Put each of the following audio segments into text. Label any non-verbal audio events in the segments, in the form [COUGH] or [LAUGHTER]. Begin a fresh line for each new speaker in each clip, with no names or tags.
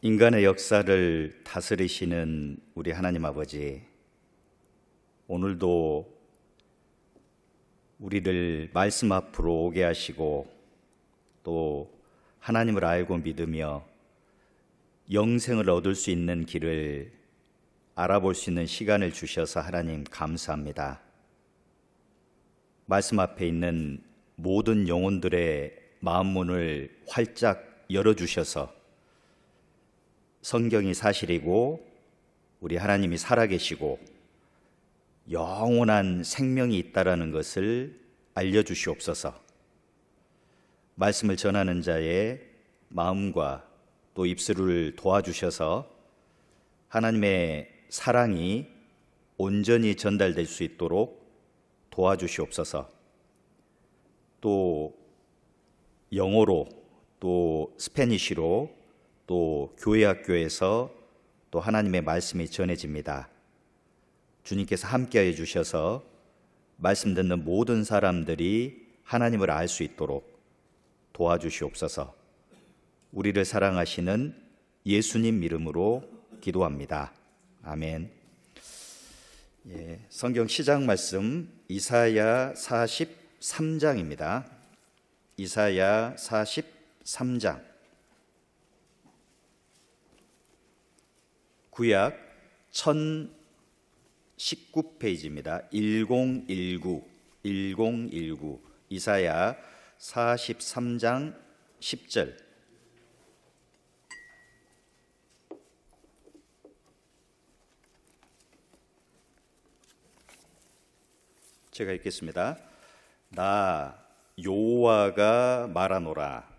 인간의 역사를 다스리시는 우리 하나님 아버지, 오늘도 우리를 말씀 앞으로 오게 하시고 또 하나님을 알고 믿으며 영생을 얻을 수 있는 길을 알아볼 수 있는 시간을 주셔서 하나님 감사합니다. 말씀 앞에 있는 모든 영혼들의 마음 문을 활짝 열어주셔서 성경이 사실이고 우리 하나님이 살아계시고 영원한 생명이 있다라는 것을 알려주시옵소서. 말씀을 전하는 자의 마음과 또 입술을 도와주셔서 하나님의 사랑이 온전히 전달될 수 있도록 도와주시옵소서. 또 영어로 또 스페니쉬로 또 교회 학교에서 또 하나님의 말씀이 전해집니다. 주님께서 함께해 주셔서 말씀 듣는 모든 사람들이 하나님을 알 수 있도록 도와주시옵소서. 우리를 사랑하시는 예수님 이름으로 기도합니다. 아멘. 예, 성경 시작 말씀 이사야 43장입니다. 이사야 43장. 구약 1019페이지입니다. 1019 1019 이사야 43장 10절 제가 읽겠습니다. 나 여호와가 말하노라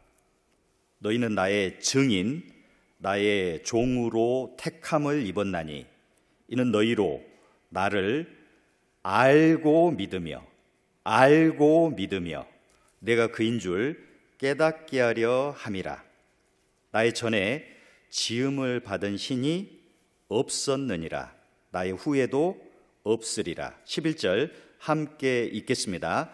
너희는 나의 증인 나의 종으로 택함을 입었나니 이는 너희로 나를 알고 믿으며 알고 믿으며 내가 그인 줄 깨닫게 하려 함이라 나의 전에 지음을 받은 신이 없었느니라 나의 후에도 없으리라 11절 함께 읽겠습니다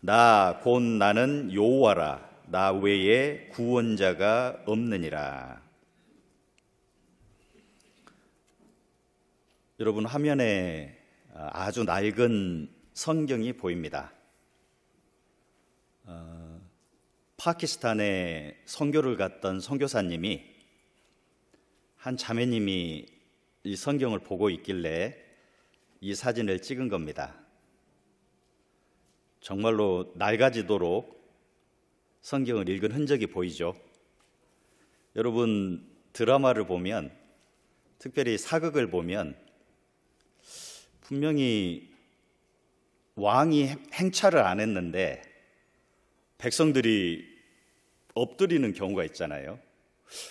나 곧 나는 여호와라 나 외에 구원자가 없느니라 여러분 화면에 아, 아주 낡은 성경이 보입니다. 어, 파키스탄에 선교를 갔던 선교사님이 한 자매님이 이 성경을 보고 있길래 이 사진을 찍은 겁니다. 정말로 낡아지도록 성경을 읽은 흔적이 보이죠. 여러분 드라마를 보면 특별히 사극을 보면 분명히 왕이 행차를 안 했는데 백성들이 엎드리는 경우가 있잖아요.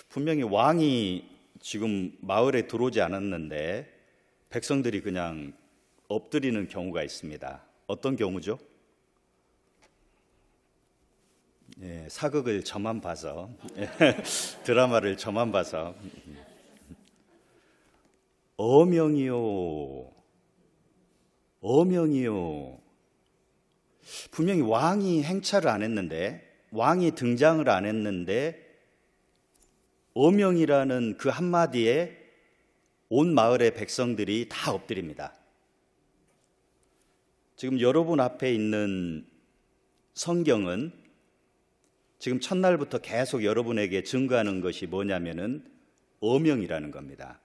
분명히 왕이 지금 마을에 들어오지 않았는데 백성들이 그냥 엎드리는 경우가 있습니다. 어떤 경우죠? 예, 사극을 저만 봐서 예, [LAUGHS] 드라마를 저만 봐서 어명이요 어명이요. 분명히 왕이 행차를 안 했는데, 왕이 등장을 안 했는데, 어명이라는 그 한마디에 온 마을의 백성들이 다 엎드립니다. 지금 여러분 앞에 있는 성경은 지금 첫날부터 계속 여러분에게 증거하는 것이 뭐냐면은 어명이라는 겁니다.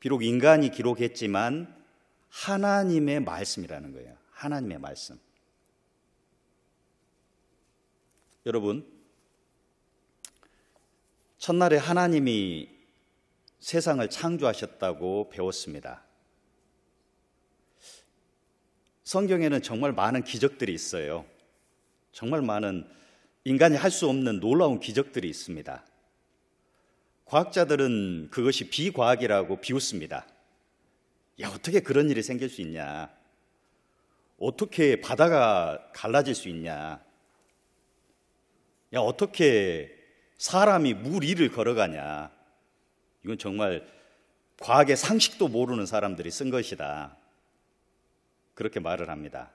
비록 인간이 기록했지만 하나님의 말씀이라는 거예요. 하나님의 말씀. 여러분, 첫날에 하나님이 세상을 창조하셨다고 배웠습니다. 성경에는 정말 많은 기적들이 있어요. 정말 많은 인간이 할 수 없는 놀라운 기적들이 있습니다. 과학자들은 그것이 비과학이라고 비웃습니다. 야, 어떻게 그런 일이 생길 수 있냐? 어떻게 바다가 갈라질 수 있냐? 야, 어떻게 사람이 물 위를 걸어가냐? 이건 정말 과학의 상식도 모르는 사람들이 쓴 것이다. 그렇게 말을 합니다.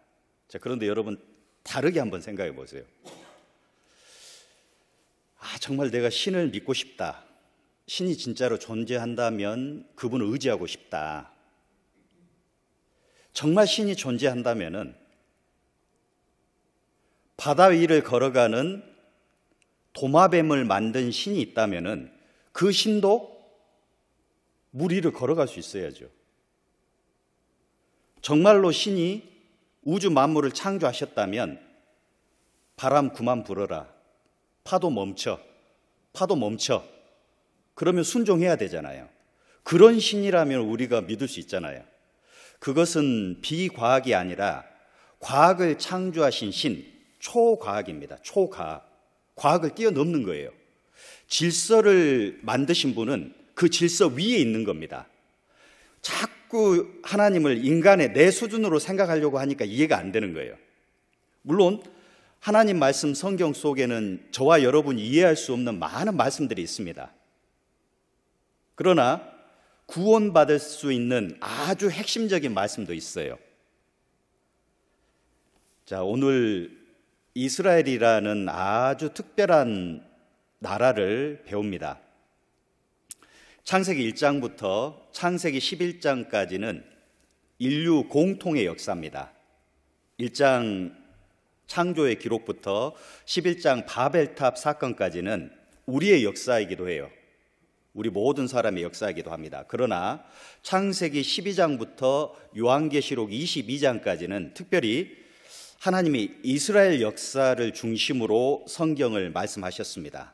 자, 그런데 여러분 다르게 한번 생각해 보세요. 아, 정말 내가 신을 믿고 싶다. 신이 진짜로 존재한다면 그분을 의지하고 싶다. 정말 신이 존재한다면은 바다 위를 걸어가는 도마뱀을 만든 신이 있다면은 그 신도 물 위를 걸어갈 수 있어야죠. 정말로 신이 우주 만물을 창조하셨다면 바람 그만 불어라. 파도 멈춰. 파도 멈춰. 그러면 순종해야 되잖아요. 그런 신이라면 우리가 믿을 수 있잖아요. 그것은 비과학이 아니라 과학을 창조하신 신, 초과학입니다. 초과학. 과학을 뛰어넘는 거예요. 질서를 만드신 분은 그 질서 위에 있는 겁니다. 자꾸 하나님을 인간의 내 수준으로 생각하려고 하니까 이해가 안 되는 거예요. 물론 하나님 말씀 성경 속에는 저와 여러분이 이해할 수 없는 많은 말씀들이 있습니다. 그러나 구원받을 수 있는 아주 핵심적인 말씀도 있어요. 자, 오늘 이스라엘이라는 아주 특별한 나라를 배웁니다. 창세기 1장부터 창세기 11장까지는 인류 공통의 역사입니다. 1장 창조의 기록부터 11장 바벨탑 사건까지는 우리의 역사이기도 해요. 우리 모든 사람의 역사이기도 합니다. 그러나 창세기 12장부터 요한계시록 22장까지는 특별히 하나님이 이스라엘 역사를 중심으로 성경을 말씀하셨습니다.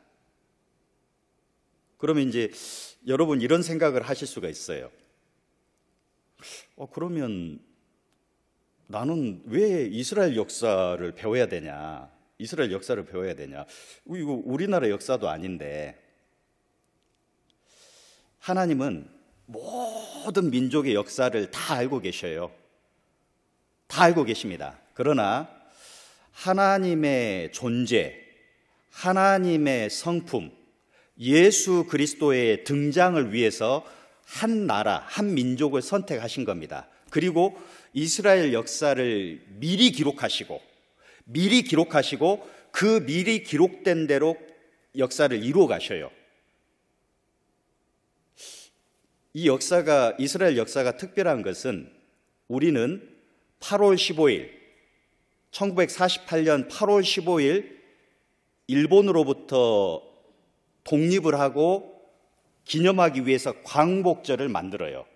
그러면 이제 여러분 이런 생각을 하실 수가 있어요. 어, 그러면 나는 왜 이스라엘 역사를 배워야 되냐? 이스라엘 역사를 배워야 되냐? 이거 우리나라 역사도 아닌데 하나님은 모든 민족의 역사를 다 알고 계셔요. 다 알고 계십니다. 그러나 하나님의 존재, 하나님의 성품, 예수 그리스도의 등장을 위해서 한 나라, 한 민족을 선택하신 겁니다. 그리고 이스라엘 역사를 미리 기록하시고, 미리 기록하시고, 그 미리 기록된 대로 역사를 이루어 가셔요. 이 역사가 이스라엘 역사가 특별한 것은 우리는 8월 15일 1948년 8월 15일 일본으로부터 독립을 하고 기념하기 위해서 광복절을 만들어요.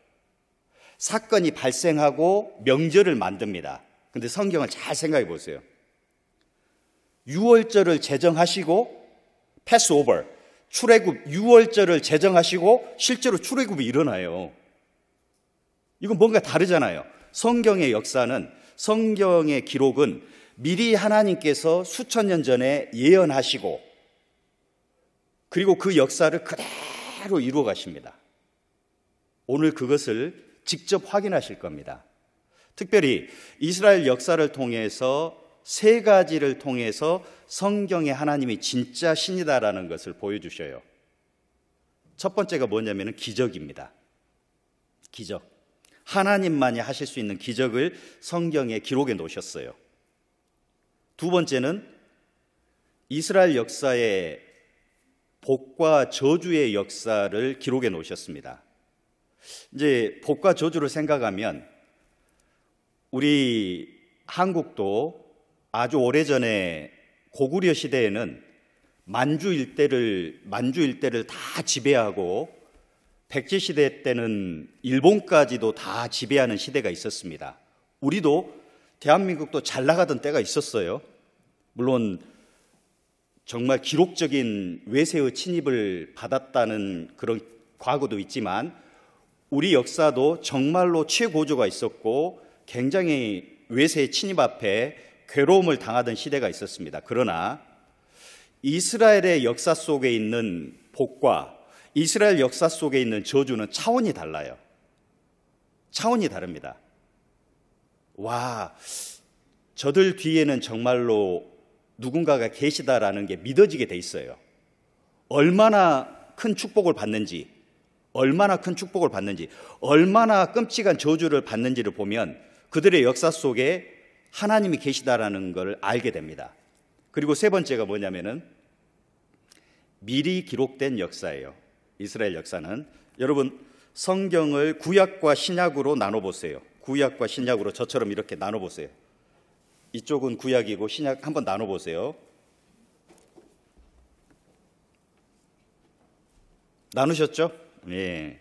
사건이 발생하고 명절을 만듭니다. 근데 성경을 잘 생각해 보세요. 6월절을 제정하시고 패스오버 출애굽 6월절을 제정하시고 실제로 출애굽이 일어나요. 이건 뭔가 다르잖아요. 성경의 역사는 성경의 기록은 미리 하나님께서 수천 년 전에 예언하시고 그리고 그 역사를 그대로 이루어 가십니다. 오늘 그것을 직접 확인하실 겁니다. 특별히 이스라엘 역사를 통해서 세 가지를 통해서 성경에 하나님이 진짜 신이다라는 것을 보여주셔요. 첫 번째가 뭐냐면 기적입니다. 기적. 하나님만이 하실 수 있는 기적을 성경에 기록해 놓으셨어요. 두 번째는 이스라엘 역사의 복과 저주의 역사를 기록해 놓으셨습니다. 이제 복과 저주를 생각하면 우리 한국도 아주 오래전에 고구려 시대에는 만주 일대를 만주 일대를 다 지배하고 백제 시대 때는 일본까지도 다 지배하는 시대가 있었습니다. 우리도 대한민국도 잘 나가던 때가 있었어요. 물론 정말 기록적인 외세의 침입을 받았다는 그런 과거도 있지만 우리 역사도 정말로 최고조가 있었고 굉장히 외세의 침입 앞에 괴로움을 당하던 시대가 있었습니다. 그러나 이스라엘의 역사 속에 있는 복과 이스라엘 역사 속에 있는 저주는 차원이 달라요. 차원이 다릅니다. 와, 저들 뒤에는 정말로 누군가가 계시다라는 게 믿어지게 돼 있어요. 얼마나 큰 축복을 받는지, 얼마나 큰 축복을 받는지, 얼마나 끔찍한 저주를 받는지를 보면 그들의 역사 속에 하나님이 계시다라는 걸 알게 됩니다. 그리고 세 번째가 뭐냐면은 미리 기록된 역사예요. 이스라엘 역사는 여러분 성경을 구약과 신약으로 나눠 보세요. 구약과 신약으로 저처럼 이렇게 나눠 보세요. 이쪽은 구약이고 신약 한번 나눠 보세요. 나누셨죠? 예.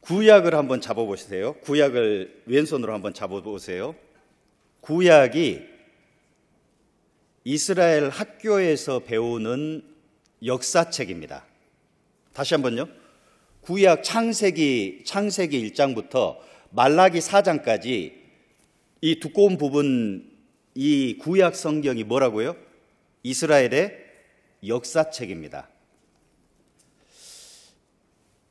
구약을 한번 잡아 보세요. 구약을 왼손으로 한번 잡아 보세요. 구약이 이스라엘 학교에서 배우는 역사책입니다. 다시 한번요. 구약 창세기 창세기 1장부터 말라기 4장까지 이 두꺼운 부분 이 구약 성경이 뭐라고요? 이스라엘의 역사책입니다.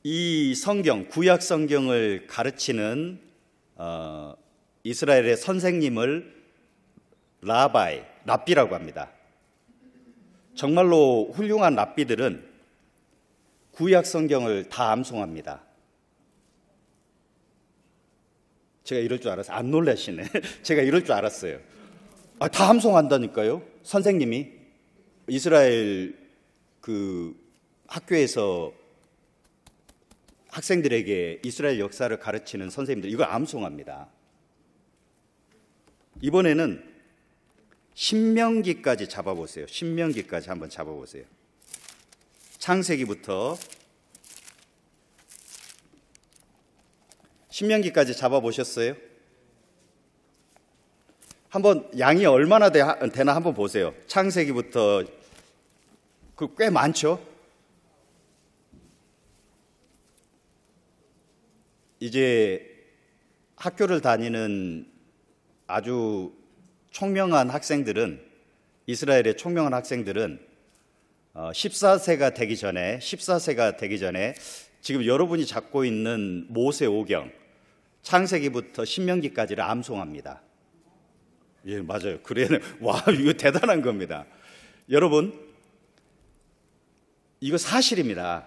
이 성경 구약 성경을 가르치는 어, 이스라엘의 선생님을 라바이, 랍비라고 합니다. 정말로 훌륭한 랍비들은 구약 성경을 다 암송합니다. 제가 이럴 줄 알았어요. 안 놀라시네. [LAUGHS] 제가 이럴 줄 알았어요. 아, 다 암송한다니까요. 선생님이 이스라엘 그 학교에서 학생들에게 이스라엘 역사를 가르치는 선생님들 이걸 암송합니다. 이번에는 신명기까지 잡아보세요. 신명기까지 한번 잡아보세요. 창세기부터 신명기까지 잡아보셨어요? 한번 양이 얼마나 되나 한번 보세요. 창세기부터 그 꽤 많죠? 이제 학교를 다니는 아주 총명한 학생들은 이스라엘의 총명한 학생들은 14세가 어, 되기 전에 14세가 되기 전에 지금 여러분이 잡고 있는 모세 오경 창세기부터 신명기까지를 암송합니다. 예, 맞아요. 그래야 [LAUGHS] 와, 이거 대단한 겁니다. 여러분 이거 사실입니다.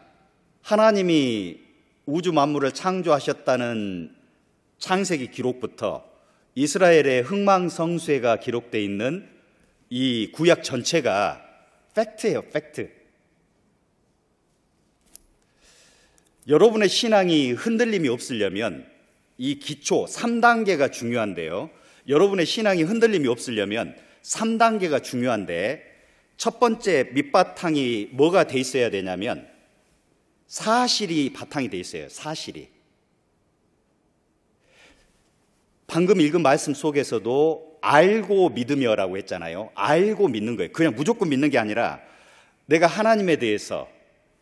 하나님이 우주 만물을 창조하셨다는 창세기 기록부터 이스라엘의 흥망성쇠가 기록되어 있는 이 구약 전체가 팩트예요, 팩트. 여러분의 신앙이 흔들림이 없으려면 이 기초 3단계가 중요한데요. 여러분의 신앙이 흔들림이 없으려면 3단계가 중요한데 첫 번째 밑바탕이 뭐가 돼 있어야 되냐면 사실이 바탕이 돼 있어요. 사실이. 방금 읽은 말씀 속에서도 알고 믿으며라고 했잖아요. 알고 믿는 거예요. 그냥 무조건 믿는 게 아니라 내가 하나님에 대해서,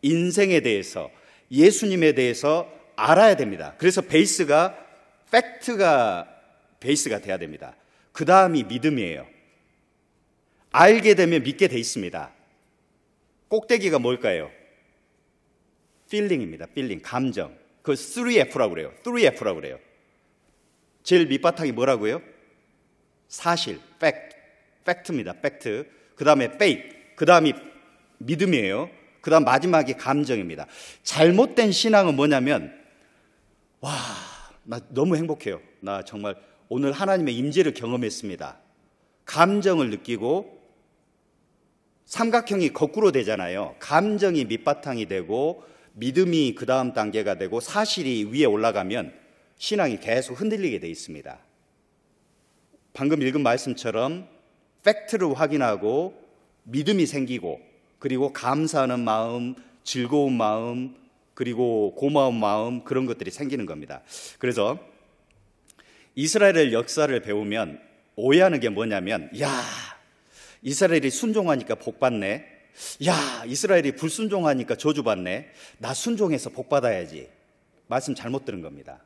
인생에 대해서, 예수님에 대해서 알아야 됩니다. 그래서 베이스가 팩트가 베이스가 돼야 됩니다. 그 다음이 믿음이에요. 알게 되면 믿게 돼 있습니다. 꼭대기가 뭘까요? 필링입니다. 필링, 감정. 그 3F라고 그래요. 3F라고 그래요. 제일 밑바탕이 뭐라고요? 사실, 팩트, 팩트입니다. 팩트. 그 다음에 페이크, 그 다음이 믿음이에요. 그 다음 마지막이 감정입니다. 잘못된 신앙은 뭐냐면, 와, 나 너무 행복해요. 나 정말 오늘 하나님의 임재를 경험했습니다. 감정을 느끼고 삼각형이 거꾸로 되잖아요. 감정이 밑바탕이 되고 믿음이 그 다음 단계가 되고 사실이 위에 올라가면 신앙이 계속 흔들리게 돼 있습니다. 방금 읽은 말씀처럼 팩트를 확인하고 믿음이 생기고 그리고 감사하는 마음, 즐거운 마음, 그리고 고마운 마음 그런 것들이 생기는 겁니다. 그래서 이스라엘 의 역사를 배우면 오해하는 게 뭐냐면 야, 이스라엘이 순종하니까 복 받네. 야, 이스라엘이 불순종하니까 저주받네. 나 순종해서 복 받아야지. 말씀 잘못 들은 겁니다.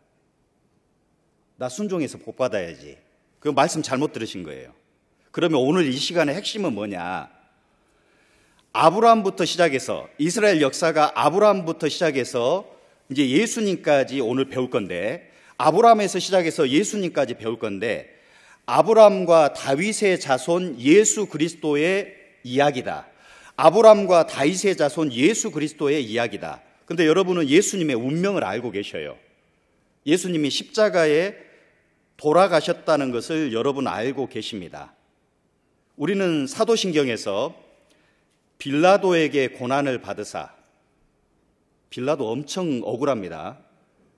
나 순종해서 복 받아야지. 그 말씀 잘못 들으신 거예요. 그러면 오늘 이 시간의 핵심은 뭐냐? 아브라함부터 시작해서 이스라엘 역사가 아브라함부터 시작해서 이제 예수님까지 오늘 배울 건데 아브라함에서 시작해서 예수님까지 배울 건데 아브라함과 다윗의 자손 예수 그리스도의 이야기다. 아브라함과 다윗의 자손 예수 그리스도의 이야기다. 근데 여러분은 예수님의 운명을 알고 계셔요. 예수님이 십자가에 돌아가셨다는 것을 여러분 알고 계십니다. 우리는 사도신경에서 빌라도에게 고난을 받으사 빌라도 엄청 억울합니다.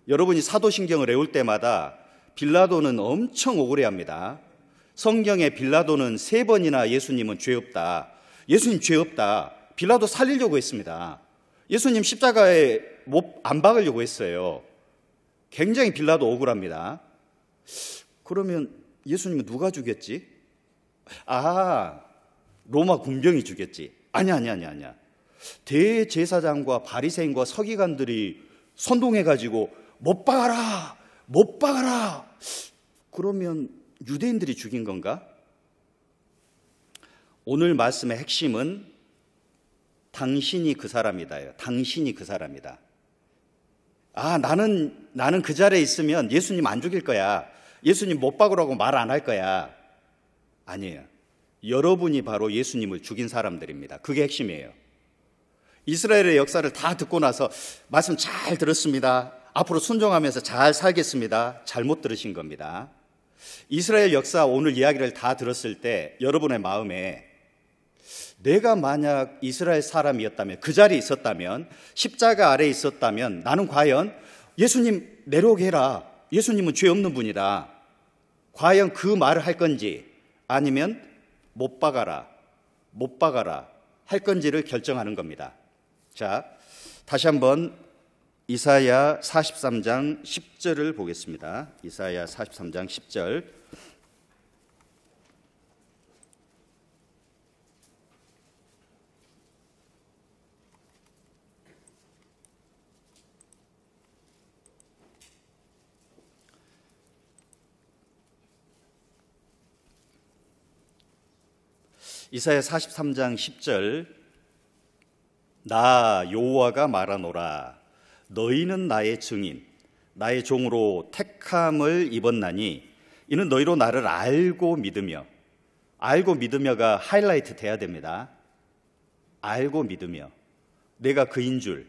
여러분이 사도신경을 외울 때마다 빌라도는 엄청 억울해합니다. 성경에 빌라도는 세 번이나 예수님은 죄 없다. 예수님 죄 없다. 빌라도 살리려고 했습니다. 예수님 십자가에 못 안 박으려고 했어요. 굉장히 빌라도 억울합니다. 그러면 예수님은 누가 주겠지? 아, 로마 군병이 주겠지. 아니야, 아니야, 아니야, 아니야. 대제사장과 바리새인과 서기관들이 선동해 가지고 못 박아라. 못 박아라. 그러면 유대인들이 죽인 건가? 오늘 말씀의 핵심은 당신이 그 사람이다요. 당신이 그 사람이다. 아, 나는 나는 그 자리에 있으면 예수님 안 죽일 거야. 예수님 못 박으라고 말 안 할 거야. 아니에요. 여러분이 바로 예수님을 죽인 사람들입니다. 그게 핵심이에요. 이스라엘의 역사를 다 듣고 나서 말씀 잘 들었습니다. 앞으로 순종하면서 잘 살겠습니다. 잘못 들으신 겁니다. 이스라엘 역사 오늘 이야기를 다 들었을 때 여러분의 마음에 내가 만약 이스라엘 사람이었다면 그 자리에 있었다면 십자가 아래에 있었다면 나는 과연 예수님 내려오게 해라. 예수님은 죄 없는 분이다. 과연 그 말을 할 건지 아니면 못 박아라, 못 박아라 할 건지를 결정하는 겁니다. 자, 다시 한번 이사야 43장 10절을 보겠습니다. 이사야 43장 10절. 이사야 43장 10절 나 여호와가 말하노라 너희는 나의 증인 나의 종으로 택함을 입었나니 이는 너희로 나를 알고 믿으며 알고 믿으며가 하이라이트 돼야 됩니다. 알고 믿으며 내가 그인 줄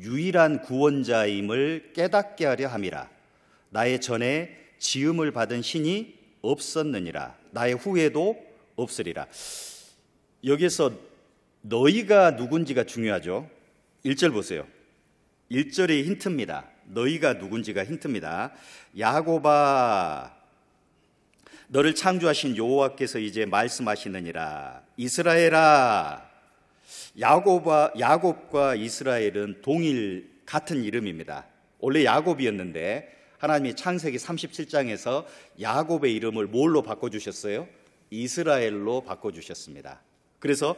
유일한 구원자임을 깨닫게 하려 함이라 나의 전에 지음을 받은 신이 없었느니라 나의 후에도 없으리라. 여기서 에 너희가 누군지가 중요하죠. 1절 보세요. 1절이 힌트입니다. 너희가 누군지가 힌트입니다. 야고바 너를 창조하신 여호와께서 이제 말씀하시느니라 이스라엘아 야곱과 야곱과 이스라엘은 동일 같은 이름입니다. 원래 야곱이었는데 하나님이 창세기 37장에서 야곱의 이름을 뭘로 바꿔 주셨어요? 이스라엘로 바꿔 주셨습니다. 그래서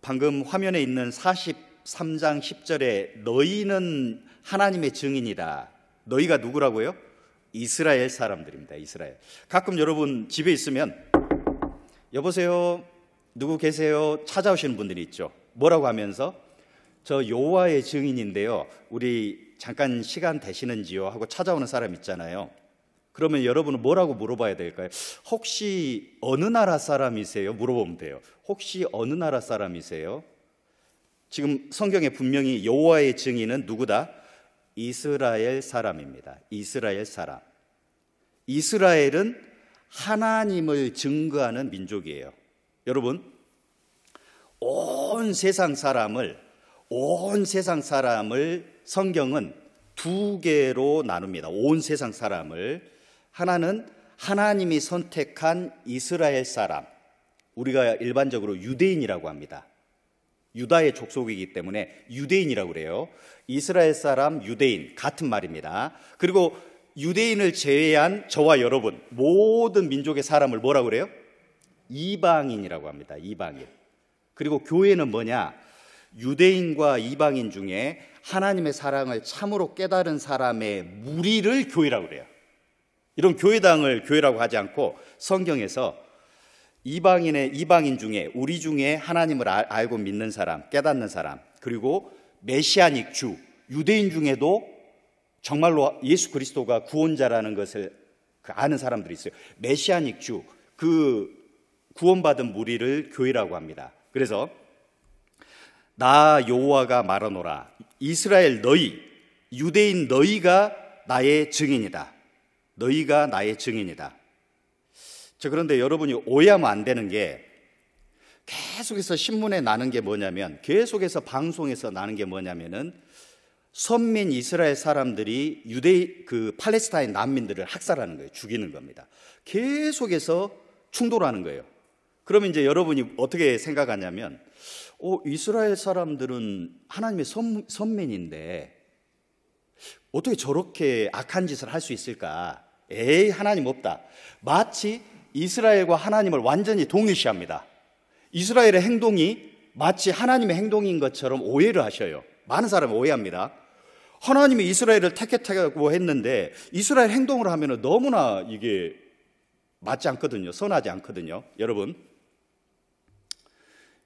방금 화면에 있는 43장 10절에 너희는 하나님의 증인이다. 너희가 누구라고요? 이스라엘 사람들입니다. 이스라엘. 가끔 여러분 집에 있으면 여보세요. 누구 계세요? 찾아오시는 분들이 있죠. 뭐라고 하면서 저 여호와의 증인인데요. 우리 잠깐 시간 되시는지요 하고 찾아오는 사람 있잖아요. 그러면 여러분은 뭐라고 물어봐야 될까요? 혹시 어느 나라 사람이세요? 물어보면 돼요. 혹시 어느 나라 사람이세요? 지금 성경에 분명히 여호와의 증인은 누구다? 이스라엘 사람입니다. 이스라엘 사람. 이스라엘은 하나님을 증거하는 민족이에요. 여러분, 온 세상 사람을 온 세상 사람을 성경은 두 개로 나눕니다. 온 세상 사람을 하나는 하나님이 선택한 이스라엘 사람, 우리가 일반적으로 유대인이라고 합니다. 유다의 족속이기 때문에 유대인이라고 그래요. 이스라엘 사람, 유대인, 같은 말입니다. 그리고 유대인을 제외한 저와 여러분, 모든 민족의 사람을 뭐라고 그래요? 이방인이라고 합니다. 이방인. 그리고 교회는 뭐냐? 유대인과 이방인 중에 하나님의 사랑을 참으로 깨달은 사람의 무리를 교회라고 그래요. 이런 교회당을 교회라고 하지 않고 성경에서 이방인의 이방인 중에 우리 중에 하나님을 알고 믿는 사람, 깨닫는 사람, 그리고 메시아닉 주, 유대인 중에도 정말로 예수 그리스도가 구원자라는 것을 그 아는 사람들이 있어요. 메시아닉 주, 그 구원받은 무리를 교회라고 합니다. 그래서 나 여호와가 말하노라 이스라엘 너희 유대인 너희가 나의 증인이다. 너희가 나의 증인이다. 저 그런데 여러분이 오해하면 안 되는 게 계속해서 신문에 나는 게 뭐냐면 계속해서 방송에서 나는 게 뭐냐면은 선민 이스라엘 사람들이 유대 그 팔레스타인 난민들을 학살하는 거예요. 죽이는 겁니다. 계속해서 충돌하는 거예요. 그러면 이제 여러분이 어떻게 생각하냐면 어 이스라엘 사람들은 하나님의 선, 선민인데 어떻게 저렇게 악한 짓을 할 수 있을까? 에이, 하나님 없다. 마치 이스라엘과 하나님을 완전히 동일시합니다. 이스라엘의 행동이 마치 하나님의 행동인 것처럼 오해를 하셔요. 많은 사람이 오해합니다. 하나님이 이스라엘을 택했다고 했는데 이스라엘 행동을 하면 너무나 이게 맞지 않거든요. 선하지 않거든요. 여러분,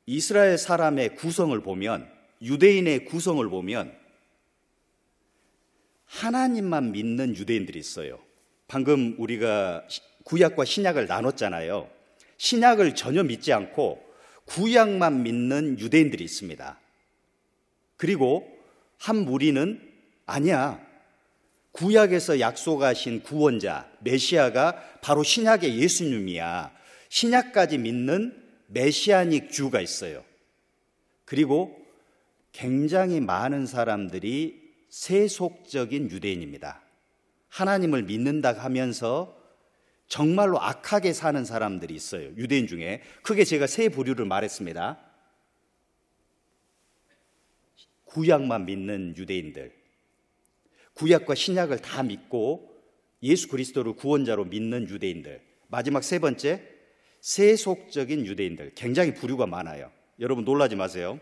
이스라엘 사람의 구성을 보면 유대인의 구성을 보면 하나님만 믿는 유대인들이 있어요. 방금 우리가 구약과 신약을 나눴잖아요. 신약을 전혀 믿지 않고 구약만 믿는 유대인들이 있습니다. 그리고 한 무리는 아니야. 구약에서 약속하신 구원자, 메시아가 바로 신약의 예수님이야. 신약까지 믿는 메시아닉 주가 있어요. 그리고 굉장히 많은 사람들이 세속적인 유대인입니다. 하나님을 믿는다 하면서 정말로 악하게 사는 사람들이 있어요. 유대인 중에. 크게 제가 세 부류를 말했습니다. 구약만 믿는 유대인들. 구약과 신약을 다 믿고 예수 그리스도를 구원자로 믿는 유대인들. 마지막 세 번째, 세속적인 유대인들. 굉장히 부류가 많아요. 여러분 놀라지 마세요.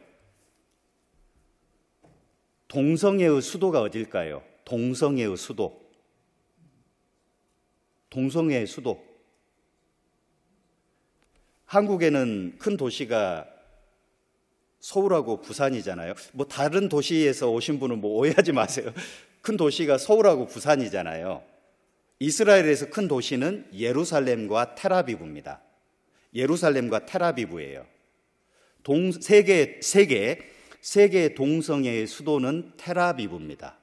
동성애의 수도가 어딜까요? 동성애의 수도. 동성애의 수도. 한국에는 큰 도시가 서울하고 부산이잖아요. 뭐 다른 도시에서 오신 분은 뭐 오해하지 마세요. 큰 도시가 서울하고 부산이잖아요. 이스라엘에서 큰 도시는 예루살렘과 테라비브입니다. 예루살렘과 테라비브예요. 동 세계 세계 세계 동성애의 수도는 테라비브입니다.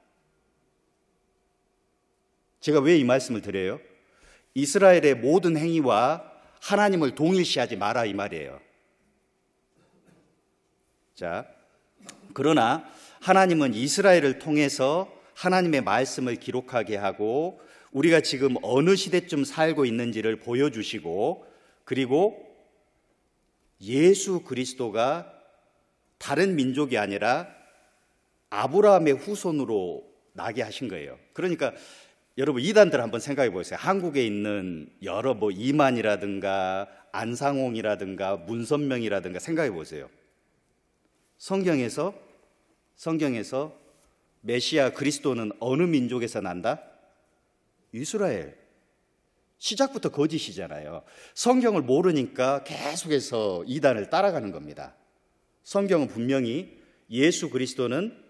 제가 왜 이 말씀을 드려요? 이스라엘의 모든 행위와 하나님을 동일시하지 마라 이 말이에요. 자, 그러나 하나님은 이스라엘을 통해서 하나님의 말씀을 기록하게 하고 우리가 지금 어느 시대쯤 살고 있는지를 보여주시고 그리고 예수 그리스도가 다른 민족이 아니라 아브라함의 후손으로 나게 하신 거예요. 그러니까 여러분 이단들 한번 생각해 보세요. 한국에 있는 여러 뭐 이만이라든가 안상홍이라든가 문선명이라든가 생각해 보세요. 성경에서 성경에서 메시아 그리스도는 어느 민족에서 난다? 이스라엘. 시작부터 거짓이잖아요. 성경을 모르니까 계속해서 이단을 따라가는 겁니다. 성경은 분명히 예수 그리스도는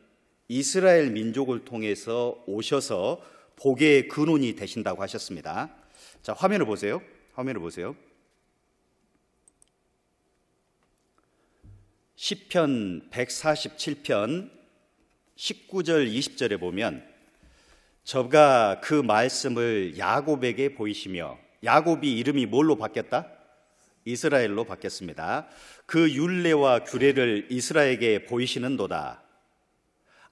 이스라엘 민족을 통해서 오셔서 복의 근원이 되신다고 하셨습니다. 자, 화면을 보세요. 화면을 보세요. 1 0편 147편 19절 20절에 보면 저가 그 말씀을 야곱에게 보이시며 야곱이 이름이 뭘로 바뀌었다? 이스라엘로 바뀌었습니다. 그 윤례와 규례를 이스라엘에게 보이시는도다.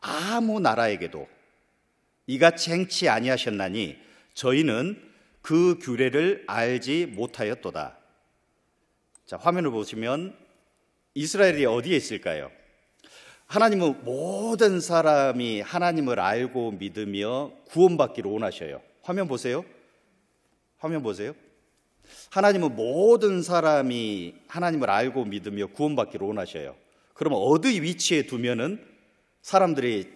아무 나라에게도 이같이 행치 아니하셨나니 저희는 그 규례를 알지 못하였도다. 자, 화면을 보시면 이스라엘이 어디에 있을까요? 하나님은 모든 사람이 하나님을 알고 믿으며 구원받기를 원하셔요. 화면 보세요. 화면 보세요. 하나님은 모든 사람이 하나님을 알고 믿으며 구원받기를 원하셔요. 그러면 어디 위치에 두면은 사람들이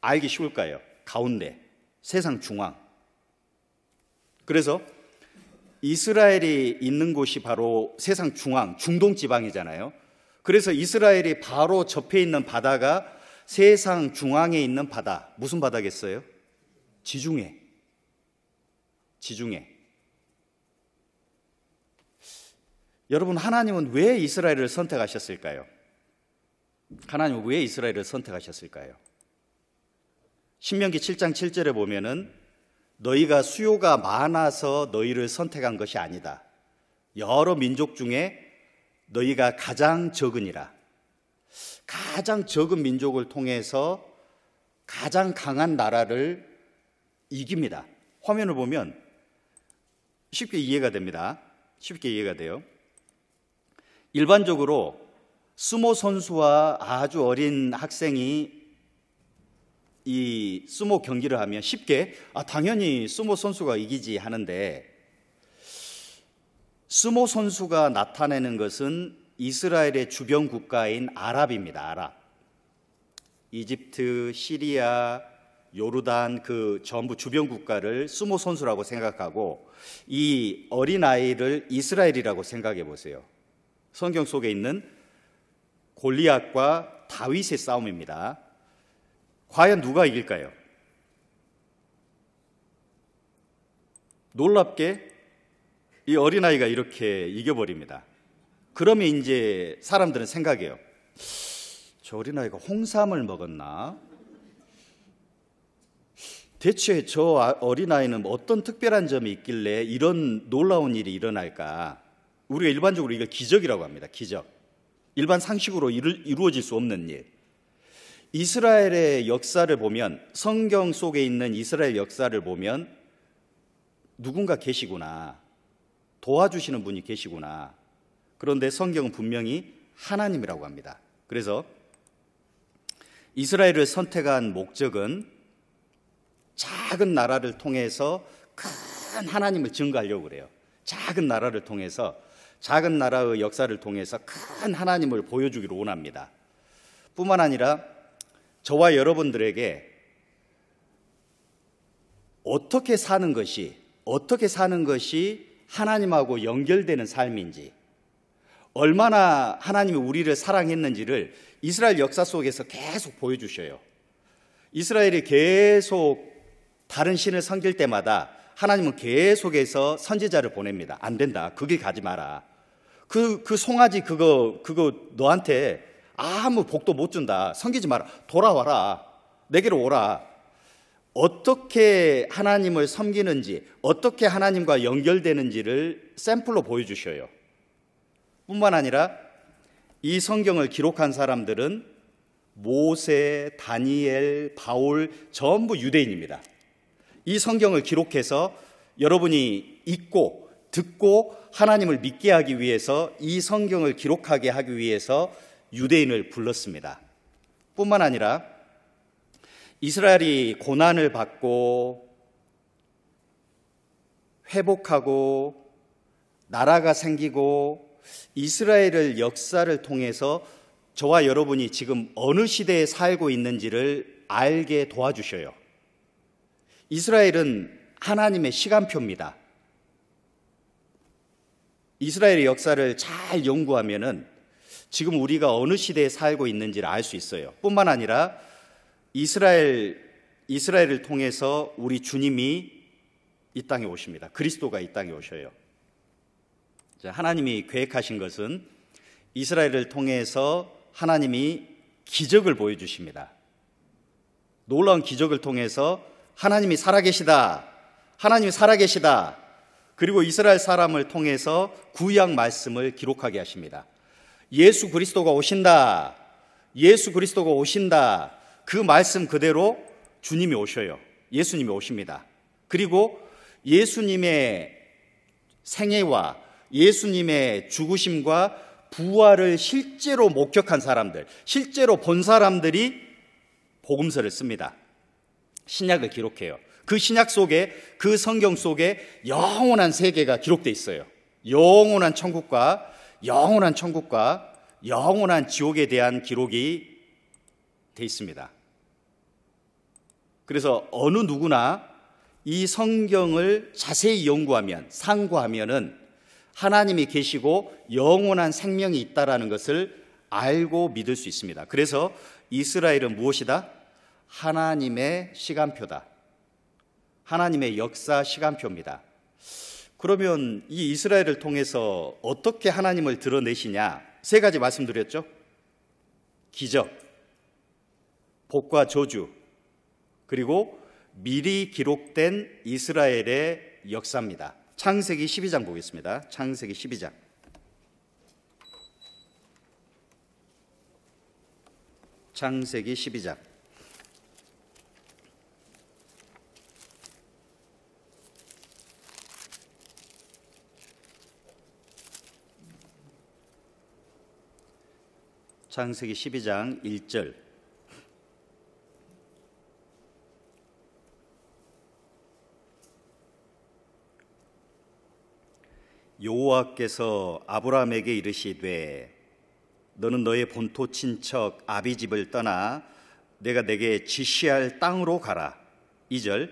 알기 쉬울까요? 가운데, 세상 중앙. 그래서 이스라엘이 있는 곳이 바로 세상 중앙, 중동 지방이잖아요. 그래서 이스라엘이 바로 접해 있는 바다가 세상 중앙에 있는 바다. 무슨 바다겠어요? 지중해. 지중해. 여러분 하나님은 왜 이스라엘을 선택하셨을까요? 하나님은 왜 이스라엘을 선택하셨을까요? 신명기 7장 7절에 보면은 너희가 수요가 많아서 너희를 선택한 것이 아니다. 여러 민족 중에 너희가 가장 적으니라. 가장 적은 민족을 통해서 가장 강한 나라를 이깁니다. 화면을 보면 쉽게 이해가 됩니다. 쉽게 이해가 돼요. 일반적으로 스모 선수와 아주 어린 학생이 이 스모 경기를 하면 쉽게 아 당연히 스모 선수가 이기지 하는데 스모 선수가 나타내는 것은 이스라엘의 주변 국가인 아랍입니다. 아랍. 이집트, 시리아, 요르단 그 전부 주변 국가를 스모 선수라고 생각하고 이 어린아이를 이스라엘이라고 생각해 보세요. 성경 속에 있는 골리앗과 다윗의 싸움입니다. 과연 누가 이길까요? 놀랍게 이 어린아이가 이렇게 이겨버립니다. 그러면 이제 사람들은 생각해요. 저 어린아이가 홍삼을 먹었나? 대체 저 아, 어린아이는 어떤 특별한 점이 있길래 이런 놀라운 일이 일어날까? 우리가 일반적으로 이걸 기적이라고 합니다. 기적. 일반 상식으로 이루어질 수 없는 일. 이스라엘의 역사를 보면 성경 속에 있는 이스라엘 역사를 보면 누군가 계시구나. 도와주시는 분이 계시구나. 그런데 성경은 분명히 하나님이라고 합니다. 그래서 이스라엘을 선택한 목적은 작은 나라를 통해서 큰 하나님을 증거하려고 그래요. 작은 나라를 통해서 작은 나라의 역사를 통해서 큰 하나님을 보여주기를 원합니다. 뿐만 아니라 저와 여러분들에게 어떻게 사는 것이 어떻게 사는 것이 하나님하고 연결되는 삶인지 얼마나 하나님이 우리를 사랑했는지를 이스라엘 역사 속에서 계속 보여주셔요. 이스라엘이 계속 다른 신을 섬길 때마다 하나님은 계속해서 선지자를 보냅니다. 안 된다. 그 길 가지 마라. 그, 그 송아지 그거, 그거 너한테 아무 복도 못 준다. 섬기지 마라. 돌아와라. 내게로 오라. 어떻게 하나님을 섬기는지, 어떻게 하나님과 연결되는지를 샘플로 보여주셔요. 뿐만 아니라 이 성경을 기록한 사람들은 모세, 다니엘, 바울 전부 유대인입니다. 이 성경을 기록해서 여러분이 읽고 듣고 하나님을 믿게 하기 위해서 이 성경을 기록하게 하기 위해서 유대인을 불렀습니다. 뿐만 아니라 이스라엘이 고난을 받고 회복하고 나라가 생기고 이스라엘을 역사를 통해서 저와 여러분이 지금 어느 시대에 살고 있는지를 알게 도와주셔요. 이스라엘은 하나님의 시간표입니다. 이스라엘의 역사를 잘 연구하면은 지금 우리가 어느 시대에 살고 있는지를 알 수 있어요. 뿐만 아니라 이스라엘 이스라엘을 통해서 우리 주님이 이 땅에 오십니다. 그리스도가 이 땅에 오셔요. 하나님이 계획하신 것은 이스라엘을 통해서 하나님이 기적을 보여주십니다. 놀라운 기적을 통해서 하나님이 살아계시다. 하나님이 살아계시다. 그리고 이스라엘 사람을 통해서 구약 말씀을 기록하게 하십니다. 예수 그리스도가 오신다. 예수 그리스도가 오신다. 그 말씀 그대로 주님이 오셔요. 예수님이 오십니다. 그리고 예수님의 생애와 예수님의 죽으심과 부활을 실제로 목격한 사람들, 실제로 본 사람들이 복음서를 씁니다. 신약을 기록해요. 그 신약 속에 그 성경 속에 영원한 세계가 기록돼 있어요. 영원한 천국과 영원한 천국과 영원한 지옥에 대한 기록이 돼 있습니다. 그래서 어느 누구나 이 성경을 자세히 연구하면 상고하면은 하나님이 계시고 영원한 생명이 있다라는 것을 알고 믿을 수 있습니다. 그래서 이스라엘은 무엇이다? 하나님의 시간표다. 하나님의 역사 시간표입니다. 그러면 이 이스라엘을 통해서 어떻게 하나님을 드러내시냐? 세 가지 말씀드렸죠? 기적, 복과 저주, 그리고 미리 기록된 이스라엘의 역사입니다. 창세기 12장 보겠습니다. 창세기 12장. 창세기 12장. 창세기 12장 1절 여호와께서 아브라함에게 이르시되 너는 너의 본토 친척 아비 집을 떠나 내가 내게 지시할 땅으로 가라. 2절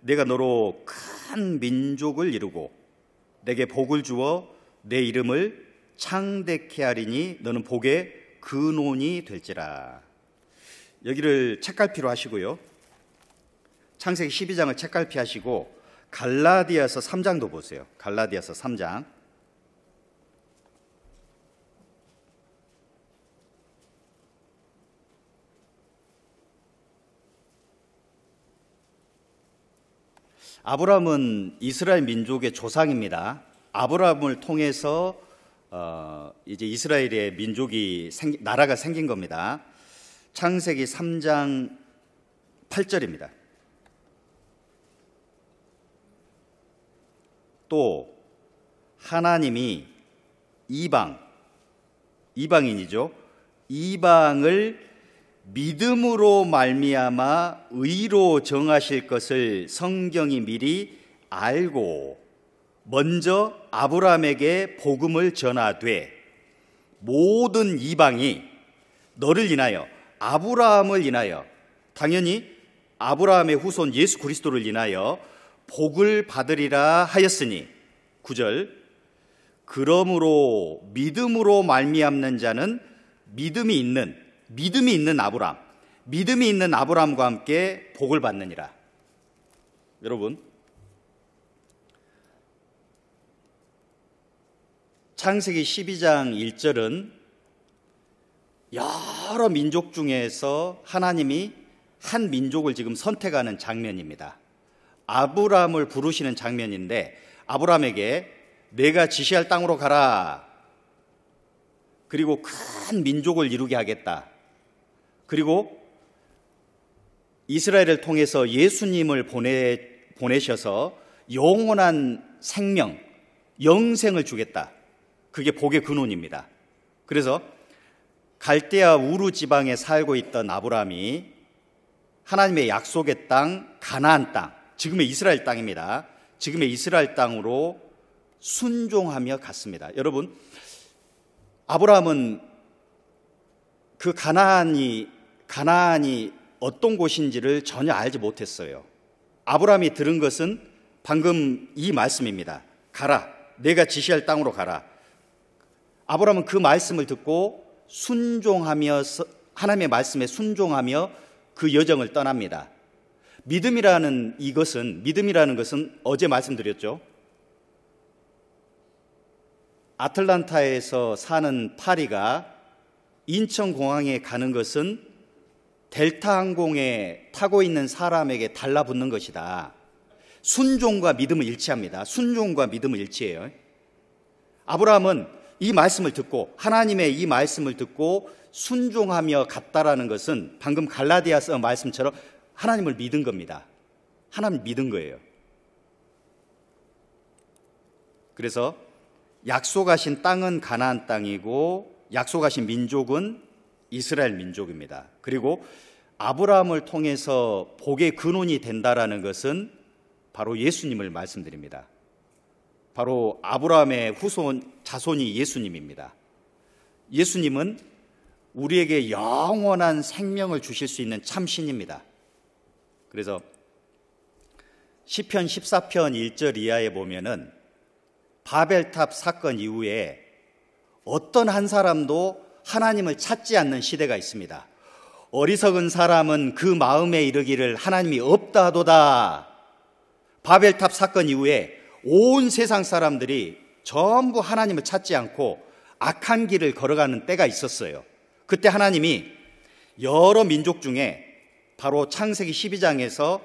내가 너로 큰 민족을 이루고 내게 복을 주어 내 이름을 창대케 하리니 너는 복에 근원이 될지라. 여기를 책갈피로 하시고요. 창세기 12장을 책갈피 하시고 갈라디아서 3장도 보세요. 갈라디아서 3장. 아브라함은 이스라엘 민족의 조상입니다. 아브라함을 통해서 어, 이제 이스라엘의 민족이 생 나라가 생긴 겁니다. 창세기 3장 8절입니다. 또 하나님이 이방 이방인이죠. 이방을 믿음으로 말미암아 의로 정하실 것을 성경이 미리 알고 먼저 아브라함에게 복음을 전하되 모든 이방이 너를 인하여 아브라함을 인하여 당연히 아브라함의 후손 예수 그리스도를 인하여 복을 받으리라 하였으니 9절 그러므로 믿음으로 말미암는 자는 믿음이 있는 믿음이 있는 아브라함 믿음이 있는 아브라함과 함께 복을 받느니라 여러분 창세기 12장 1절은 여러 민족 중에서 하나님이 한 민족을 지금 선택하는 장면입니다. 아브람을 부르시는 장면인데 아브람에게 내가 지시할 땅으로 가라. 그리고 큰 민족을 이루게 하겠다. 그리고 이스라엘을 통해서 예수님을 보내, 보내셔서 영원한 생명, 영생을 주겠다. 그게 복의 근원입니다. 그래서 갈대아 우루 지방에 살고 있던 아브라함이 하나님의 약속의 땅 가나안 땅, 지금의 이스라엘 땅입니다. 지금의 이스라엘 땅으로 순종하며 갔습니다. 여러분, 아브라함은 그 가나안이 가나안이 어떤 곳인지를 전혀 알지 못했어요. 아브라함이 들은 것은 방금 이 말씀입니다. 가라. 내가 지시할 땅으로 가라. 아브라함은 그 말씀을 듣고 순종하며 하나님의 말씀에 순종하며 그 여정을 떠납니다. 믿음이라는 이것은 믿음이라는 것은 어제 말씀드렸죠. 아틀란타에서 사는 파리가 인천공항에 가는 것은 델타 항공에 타고 있는 사람에게 달라붙는 것이다. 순종과 믿음을 일치합니다. 순종과 믿음을 일치해요. 아브라함은 이 말씀을 듣고 하나님의 이 말씀을 듣고 순종하며 갔다라는 것은 방금 갈라디아서 말씀처럼 하나님을 믿은 겁니다. 하나님 믿은 거예요. 그래서 약속하신 땅은 가나안 땅이고 약속하신 민족은 이스라엘 민족입니다. 그리고 아브라함을 통해서 복의 근원이 된다라는 것은 바로 예수님을 말씀드립니다. 바로 아브라함의 후손 자손이 예수님입니다. 예수님은 우리에게 영원한 생명을 주실 수 있는 참신입니다. 그래서 시편 14편 1절 이하에 보면은 바벨탑 사건 이후에 어떤 한 사람도 하나님을 찾지 않는 시대가 있습니다. 어리석은 사람은 그 마음에 이르기를 하나님이 없다도다. 바벨탑 사건 이후에 온 세상 사람들이 전부 하나님을 찾지 않고 악한 길을 걸어가는 때가 있었어요. 그때 하나님이 여러 민족 중에 바로 창세기 12장에서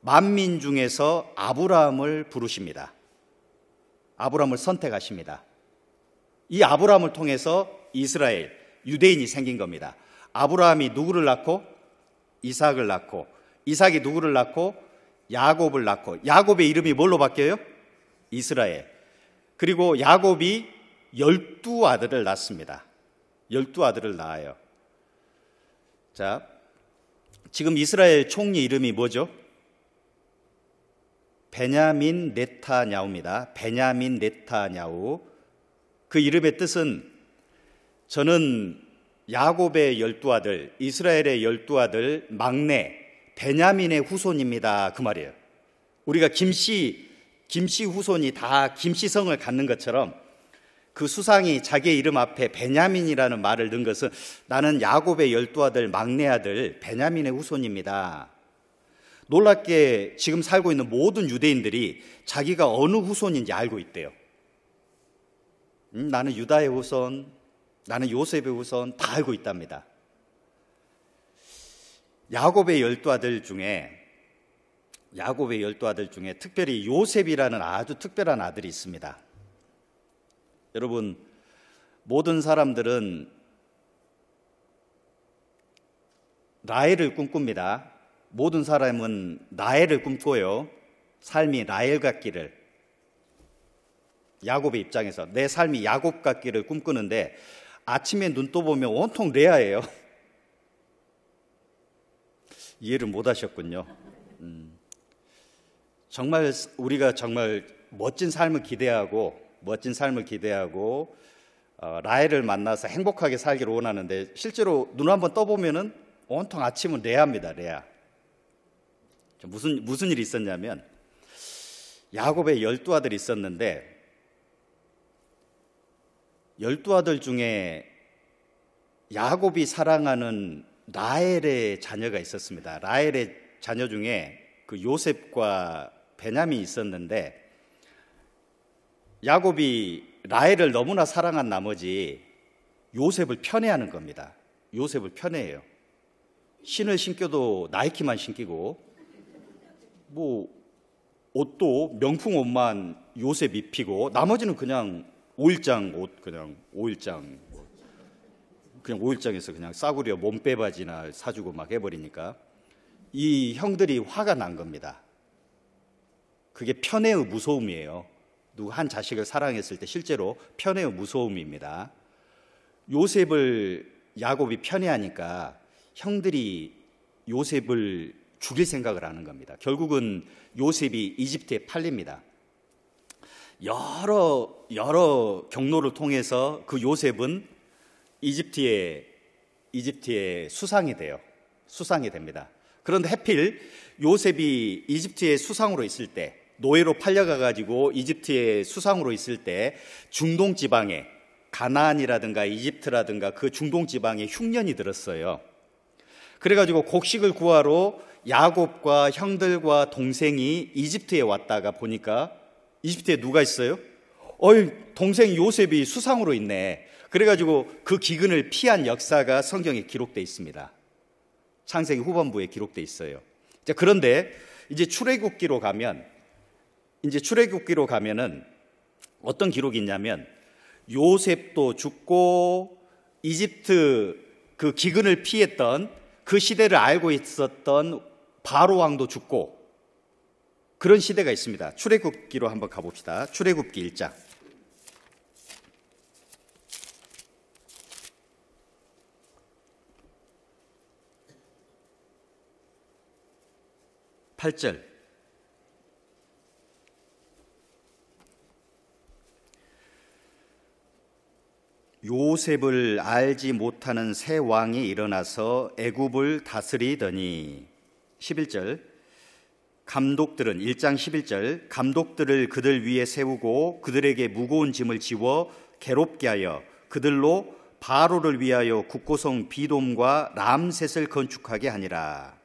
만민 중에서 아브라함을 부르십니다. 아브라함을 선택하십니다. 이 아브라함을 통해서 이스라엘, 유대인이 생긴 겁니다. 아브라함이 누구를 낳고? 이삭을 낳고, 이삭이 누구를 낳고? 야곱을 낳고 야곱의 이름이 뭘로 바뀌어요? 이스라엘. 그리고 야곱이 열두 아들을 낳습니다. 열두 아들을 낳아요. 자, 지금 이스라엘 총리 이름이 뭐죠? 베냐민 네타냐우입니다. 베냐민 네타냐우. 그 이름의 뜻은 저는 야곱의 열두 아들, 이스라엘의 열두 아들 막내 베냐민의 후손입니다. 그 말이에요. 우리가 김씨 김씨 후손이 다 김씨성을 갖는 것처럼 그 수상이 자기 이름 앞에 베냐민이라는 말을 넣은 것은 나는 야곱의 열두 아들 막내 아들 베냐민의 후손입니다. 놀랍게 지금 살고 있는 모든 유대인들이 자기가 어느 후손인지 알고 있대요. 음, 나는 유다의 후손, 나는 요셉의 후손 다 알고 있답니다. 야곱의 열두 아들 중에 야곱의 열두 아들 중에 특별히 요셉이라는 아주 특별한 아들이 있습니다. 여러분 모든 사람들은 라헬을 꿈꿉니다. 모든 사람은 나엘을 꿈꿔요. 삶이 나엘 같기를. 야곱의 입장에서 내 삶이 야곱 같기를 꿈꾸는데 아침에 눈 떠보면 온통 레아예요. [LAUGHS] 이해를 못 하셨군요. 음. 정말 우리가 정말 멋진 삶을 기대하고 멋진 삶을 기대하고 어, 라헬을 만나서 행복하게 살기를 원하는데 실제로 눈 한번 떠보면은 온통 아침은 레아입니다. 레아. 무슨 무슨 일이 있었냐면 야곱의 열두 아들이 있었는데 열두 아들 중에 야곱이 사랑하는 라엘의 자녀가 있었습니다. 라엘의 자녀 중에 그 요셉과 베냐민이 있었는데 야곱이 라엘을 너무나 사랑한 나머지 요셉을 편애하는 겁니다. 요셉을 편애해요. 신을 신겨도 나이키만 신기고 뭐 옷도 명품 옷만 요셉 입히고 나머지는 그냥 오일장 옷 그냥 오일장 그냥 오일장에서 그냥 싸구려 몸빼바지나 사주고 막 해버리니까 이 형들이 화가 난 겁니다. 그게 편애의 무서움이에요. 누구 한 자식을 사랑했을 때 실제로 편애의 무서움입니다. 요셉을 야곱이 편애하니까 형들이 요셉을 죽일 생각을 하는 겁니다. 결국은 요셉이 이집트에 팔립니다. 여러 여러 경로를 통해서 그 요셉은 이집트의 이집트의 수상이 돼요. 수상이 됩니다. 그런데 해필 요셉이 이집트의 수상으로 있을 때 노예로 팔려가 가지고 이집트의 수상으로 있을 때 중동 지방에 가나안이라든가 이집트라든가 그 중동 지방에 흉년이 들었어요. 그래가지고 곡식을 구하러 야곱과 형들과 동생이 이집트에 왔다가 보니까 이집트에 누가 있어요? 어이 동생 요셉이 수상으로 있네. 그래가지고 그 기근을 피한 역사가 성경에 기록돼 있습니다. 창세기 후반부에 기록돼 있어요. 자, 그런데 이제 출애굽기로 가면 이제 출애굽기로 가면은 어떤 기록이 있냐면 요셉도 죽고 이집트 그 기근을 피했던 그 시대를 알고 있었던 바로 왕도 죽고 그런 시대가 있습니다. 출애굽기로 한번 가봅시다. 출애굽기 1장. 8절 요셉을 알지 못하는 새 왕이 일어나서 애굽을 다스리더니 11절 감독들은 1장 11절 감독들을 그들 위에 세우고 그들에게 무거운 짐을 지워 괴롭게 하여 그들로 바로를 위하여 국고성 비돔과 람셋을 건축하게 하니라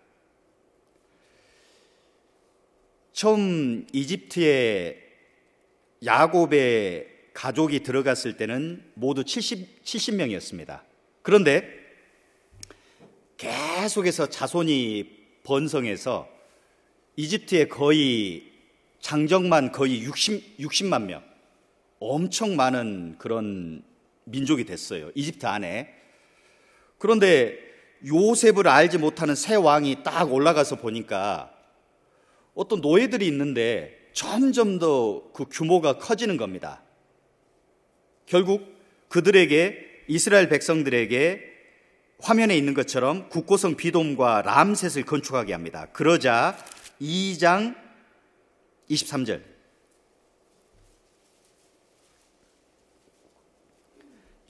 처음 이집트에 야곱의 가족이 들어갔을 때는 모두 70, 70명이었습니다. 그런데 계속해서 자손이 번성해서 이집트에 거의 장정만 거의 60, 60만 명. 엄청 많은 그런 민족이 됐어요. 이집트 안에. 그런데 요셉을 알지 못하는 새 왕이 딱 올라가서 보니까 어떤 노예들이 있는데 점점 더 그 규모가 커지는 겁니다. 결국 그들에게 이스라엘 백성들에게 화면에 있는 것처럼 국고성 비돔과 람셋을 건축하게 합니다. 그러자 2장 23절.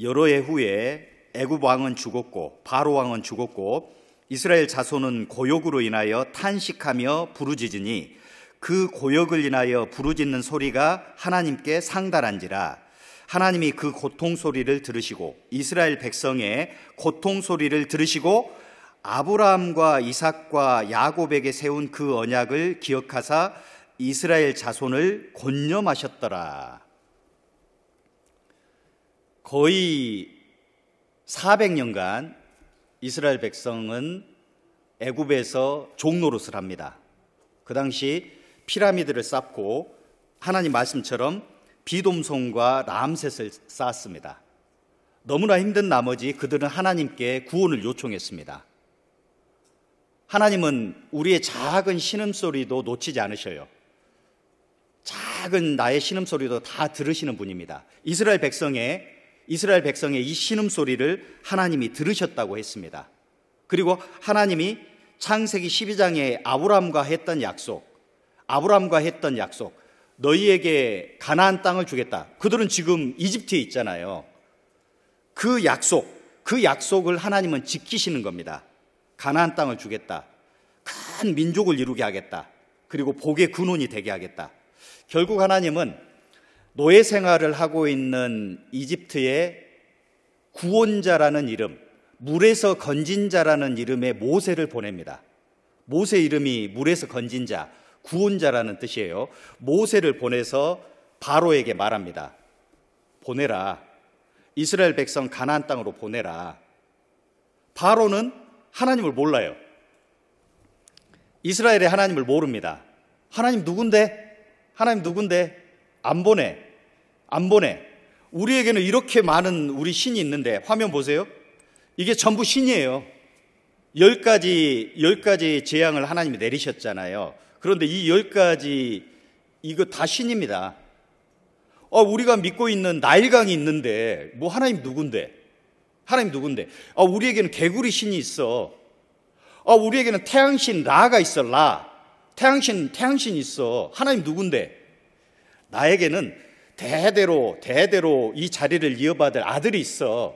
여러 해 후에 애굽 왕은 죽었고 바로 왕은 죽었고 이스라엘 자손은 고욕으로 인하여 탄식하며 부르짖으니 그고욕을 인하여 부르짖는 소리가 하나님께 상달한지라 하나님이 그 고통 소리를 들으시고 이스라엘 백성의 고통 소리를 들으시고 아브라함과 이삭과 야곱에게 세운 그 언약을 기억하사 이스라엘 자손을 곤념하셨더라. 거의 400년간 이스라엘 백성은 애굽에서 종노릇을 합니다. 그 당시 피라미드를 쌓고 하나님 말씀처럼 비돔송과 람셋을 쌓았습니다. 너무나 힘든 나머지 그들은 하나님께 구원을 요청했습니다. 하나님은 우리의 작은 신음소리도 놓치지 않으셔요. 작은 나의 신음소리도 다 들으시는 분입니다. 이스라엘 백성의 이스라엘 백성의 이 신음 소리를 하나님이 들으셨다고 했습니다. 그리고 하나님이 창세기 12장에 아브람과 했던 약속, 아브람과 했던 약속, 너희에게 가나안 땅을 주겠다. 그들은 지금 이집트에 있잖아요. 그 약속, 그 약속을 하나님은 지키시는 겁니다. 가나안 땅을 주겠다. 큰 민족을 이루게 하겠다. 그리고 복의 근원이 되게 하겠다. 결국 하나님은 노예 생활을 하고 있는 이집트의 구원자라는 이름, 물에서 건진 자라는 이름의 모세를 보냅니다. 모세 이름이 물에서 건진 자, 구원자라는 뜻이에요. 모세를 보내서 바로에게 말합니다. 보내라. 이스라엘 백성 가나안 땅으로 보내라. 바로는 하나님을 몰라요. 이스라엘의 하나님을 모릅니다. 하나님 누군데? 하나님 누군데? 안 보내. 안 보내. 우리에게는 이렇게 많은 우리 신이 있는데 화면 보세요. 이게 전부 신이에요. 열 가지, 열 가지 재앙을 하나님이 내리셨잖아요. 그런데 이 열 가지, 이거 다 신입니다. 어, 우리가 믿고 있는 나일강이 있는데, 뭐 하나님 누군데? 하나님 누군데? 어, 우리에게는 개구리 신이 있어. 어, 우리에게는 태양신 라가 있어, 라. 태양신, 태양신 있어. 하나님 누군데? 나에게는 대대로 대대로 이 자리를 이어받을 아들이 있어.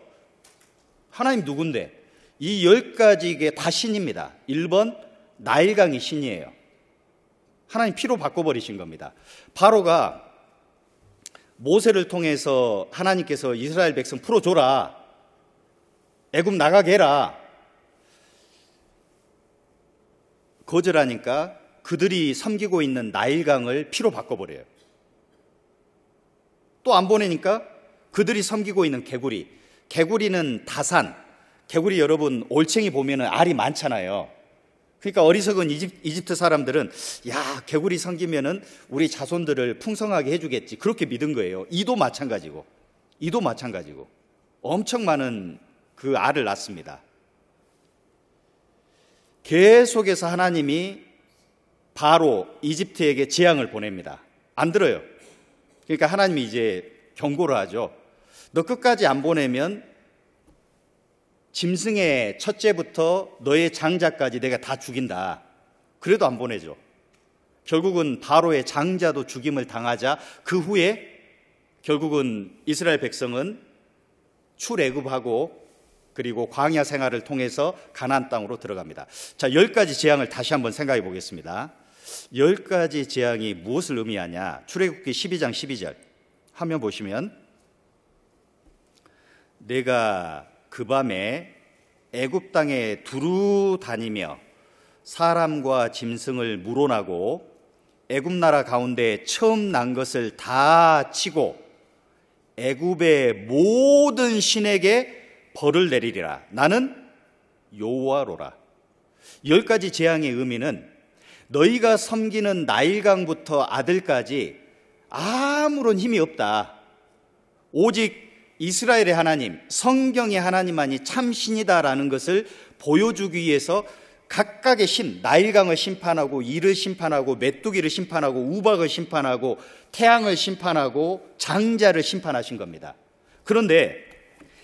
하나님 누군데? 이 열 가지 게 다 신입니다. 1번 나일강이 신이에요. 하나님 피로 바꿔버리신 겁니다. 바로가 모세를 통해서 하나님께서 이스라엘 백성 풀어줘라. 애굽 나가게 해라. 거절하니까 그들이 섬기고 있는 나일강을 피로 바꿔버려요. 또안 보내니까 그들이 섬기고 있는 개구리. 개구리는 다산. 개구리 여러분 올챙이 보면은 알이 많잖아요. 그러니까 어리석은 이집, 트 사람들은 야 개구리 섬기면은 우리 자손들을 풍성하게 해주겠지 그렇게 믿은 거예요. 이도 마찬가지고 이도 마찬가지고 엄청 많은 그 알을 낳습니다. 계속해서 하나님이 바로 이집트에게 재앙을 보냅니다. 안 들어요. 그러니까 하나님이 이제 경고를 하죠. 너 끝까지 안 보내면 짐승의 첫째부터 너의 장자까지 내가 다 죽인다. 그래도 안 보내죠. 결국은 바로의 장자도 죽임을 당하자 그 후에 결국은 이스라엘 백성은 출애굽하고 그리고 광야 생활을 통해서 가나안 땅으로 들어갑니다. 자, 열 가지 재앙을 다시 한번 생각해 보겠습니다. 열 가지 재앙이 무엇을 의미하냐? 출애굽기 12장 12절 하면 보시면 내가 그 밤에 애굽 땅에 두루 다니며 사람과 짐승을 물어나고 애굽 나라 가운데 처음 난 것을 다 치고 애굽의 모든 신에게 벌을 내리리라. 나는 여호와로라. 열 가지 재앙의 의미는 너희가 섬기는 나일강부터 아들까지 아무런 힘이 없다. 오직 이스라엘의 하나님, 성경의 하나님만이 참 신이다라는 것을 보여주기 위해서 각각의 신, 나일강을 심판하고 이를 심판하고 메뚜기를 심판하고 우박을 심판하고 태양을 심판하고 장자를 심판하신 겁니다. 그런데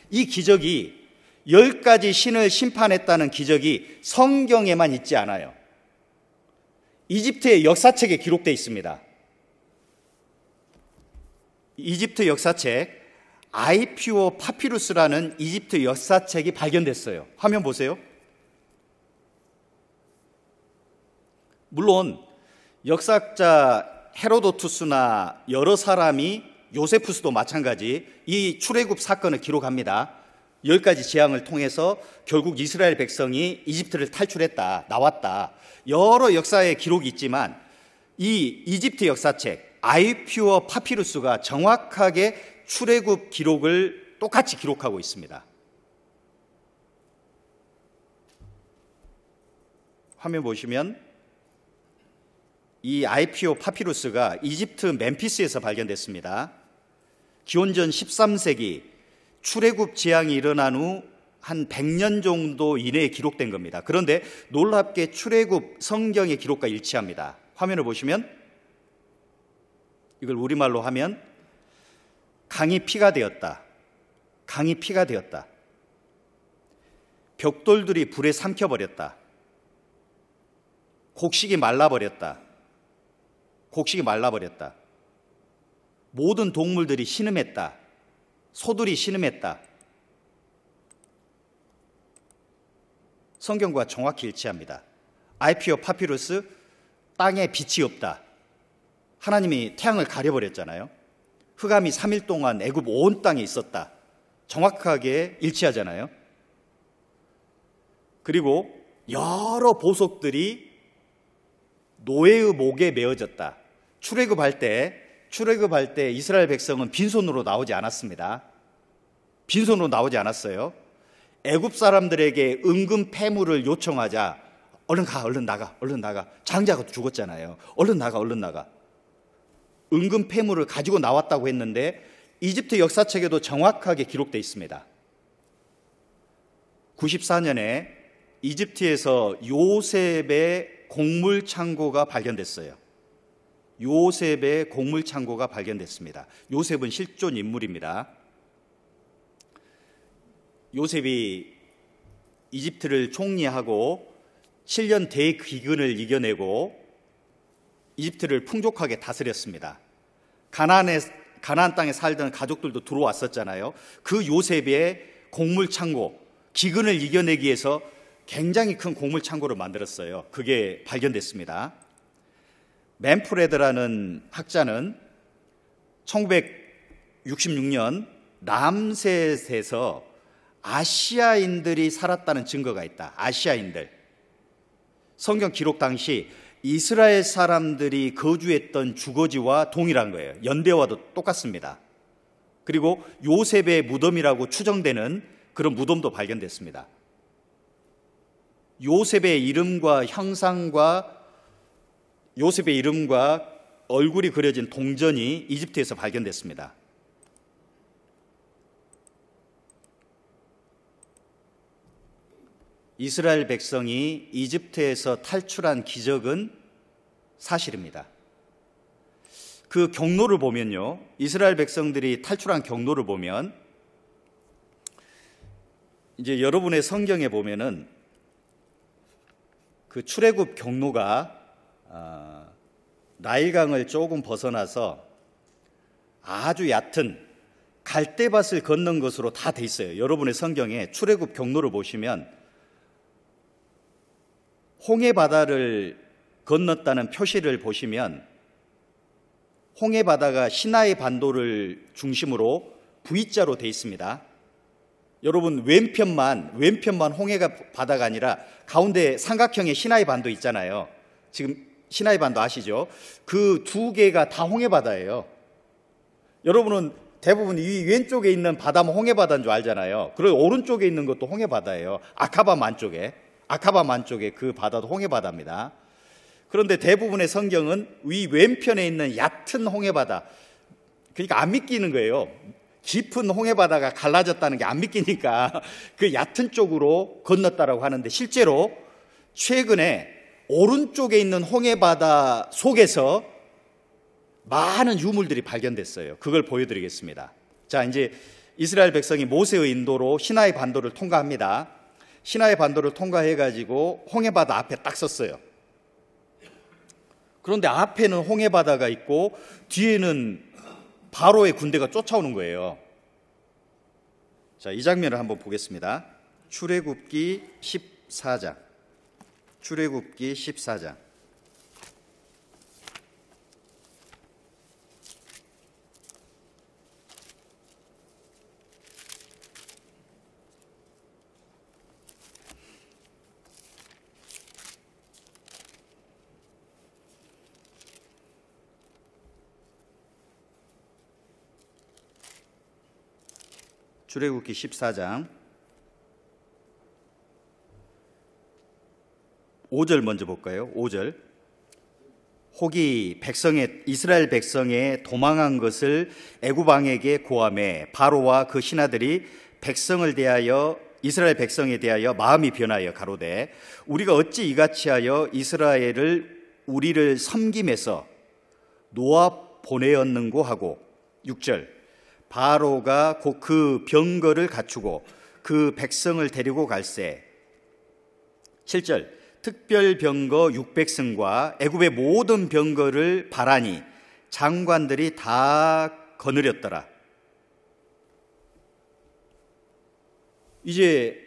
이 기적이 열 가지 신을 심판했다는 기적이 성경에만 있지 않아요. 이집트의 역사책에 기록되어 있습니다. 이집트 역사책 아이퓨어 파피루스라는 이집트 역사책이 발견됐어요. 화면 보세요. 물론 역사학자 헤로도투스나 여러 사람이 요세푸스도 마찬가지 이 출애굽 사건을 기록합니다. 열 가지 재앙을 통해서 결국 이스라엘 백성이 이집트를 탈출했다, 나왔다. 여러 역사의 기록이 있지만 이 이집트 역사책 아이퓨어 파피루스가 정확하게 출애굽 기록을 똑같이 기록하고 있습니다. 화면 보시면 이 아이피오 파피루스가 이집트 멤피스에서 발견됐습니다. 기원전 13세기 출애굽 재앙이 일어난 후 한 100년 정도 이내에 기록된 겁니다. 그런데 놀랍게 출애굽 성경의 기록과 일치합니다. 화면을 보시면 이걸 우리말로 하면 강이 피가 되었다. 강이 피가 되었다. 벽돌들이 불에 삼켜 버렸다. 곡식이 말라 버렸다. 곡식이 말라 버렸다. 모든 동물들이 신음했다. 소들이 신음했다. 성경과 정확히 일치합니다. 아이피오 파피루스 땅에 빛이 없다. 하나님이 태양을 가려버렸잖아요. 흑암이 3일 동안 애굽 온 땅에 있었다. 정확하게 일치하잖아요. 그리고 여러 보석들이 노예의 목에 메어졌다. 출애굽할 때 출애굽할 때 이스라엘 백성은 빈손으로 나오지 않았습니다. 빈손으로 나오지 않았어요. 애굽 사람들에게 은금 폐물을 요청하자 얼른 가, 얼른 나가, 얼른 나가. 장자가 죽었잖아요. 얼른 나가, 얼른 나가. 은금 폐물을 가지고 나왔다고 했는데 이집트 역사책에도 정확하게 기록돼 있습니다. 94년에 이집트에서 요셉의 곡물 창고가 발견됐어요. 요셉의 곡물 창고가 발견됐습니다. 요셉은 실존 인물입니다. 요셉이 이집트를 총리하고 7년 대귀근을 이겨내고 이집트를 풍족하게 다스렸습니다. 가나안에 가나 땅에 살던 가족들도 들어왔었잖아요. 그 요셉의 곡물 창고, 기근을 이겨내기 위해서 굉장히 큰 곡물 창고를 만들었어요. 그게 발견됐습니다. 맨프레드라는 학자는 1966년 남셋에서 아시아인들이 살았다는 증거가 있다. 아시아인들. 성경 기록 당시 이스라엘 사람들이 거주했던 주거지와 동일한 거예요. 연대와도 똑같습니다. 그리고 요셉의 무덤이라고 추정되는 그런 무덤도 발견됐습니다. 요셉의 이름과 형상과 요셉의 이름과 얼굴이 그려진 동전이 이집트에서 발견됐습니다. 이스라엘 백성이 이집트에서 탈출한 기적은 사실입니다. 그 경로를 보면요. 이스라엘 백성들이 탈출한 경로를 보면 이제 여러분의 성경에 보면은 그 출애굽 경로가 어, 나일강을 조금 벗어나서 아주 얕은 갈대밭을 걷는 것으로 다 돼 있어요. 여러분의 성경에 출애굽 경로를 보시면 홍해 바다를 건넜다는 표시를 보시면 홍해 바다가 시나의 반도를 중심으로 V자로 돼 있습니다. 여러분 왼편만 왼편만 홍해가 바다가 아니라 가운데 삼각형의 시나의 반도 있잖아요. 지금 시나이 반도 아시죠? 그 두 개가 다 홍해 바다예요. 여러분은 대부분 이 왼쪽에 있는 바다면 뭐 홍해 바다인 줄 알잖아요. 그리고 오른쪽에 있는 것도 홍해 바다예요. 아카바만 쪽에 아카바만 쪽에 그 바다도 홍해 바다입니다. 그런데 대부분의 성경은 위 왼편에 있는 얕은 홍해 바다 그러니까 안 믿기는 거예요. 깊은 홍해 바다가 갈라졌다는 게 안 믿기니까 [LAUGHS] 그 얕은 쪽으로 건넜다라고 하는데 실제로 최근에 오른쪽에 있는 홍해바다 속에서 많은 유물들이 발견됐어요. 그걸 보여드리겠습니다. 자, 이제 이스라엘 백성이 모세의 인도로 신하의 반도를 통과합니다. 신하의 반도를 통과해가지고 홍해바다 앞에 딱 섰어요. 그런데 앞에는 홍해바다가 있고 뒤에는 바로의 군대가 쫓아오는 거예요. 자, 이 장면을 한번 보겠습니다. 출애굽기 14장. 출애굽기 14장 출애굽기 14장 5절 먼저 볼까요? 5절. 혹이 백성의 이스라엘 백성의 도망한 것을 애굽 왕에게 고함해 바로와 그 신하들이 백성을 대하여 이스라엘 백성에 대하여 마음이 변하여 가로되 우리가 어찌 이같이 하여 이스라엘을 우리를 섬김에서 놓아 보내었는고 하고 6절 바로가 곧그 병거를 갖추고 그 백성을 데리고 갈세 7절 특별 병거 600승과 애굽의 모든 병거를 바라니 장관들이 다 거느렸더라. 이제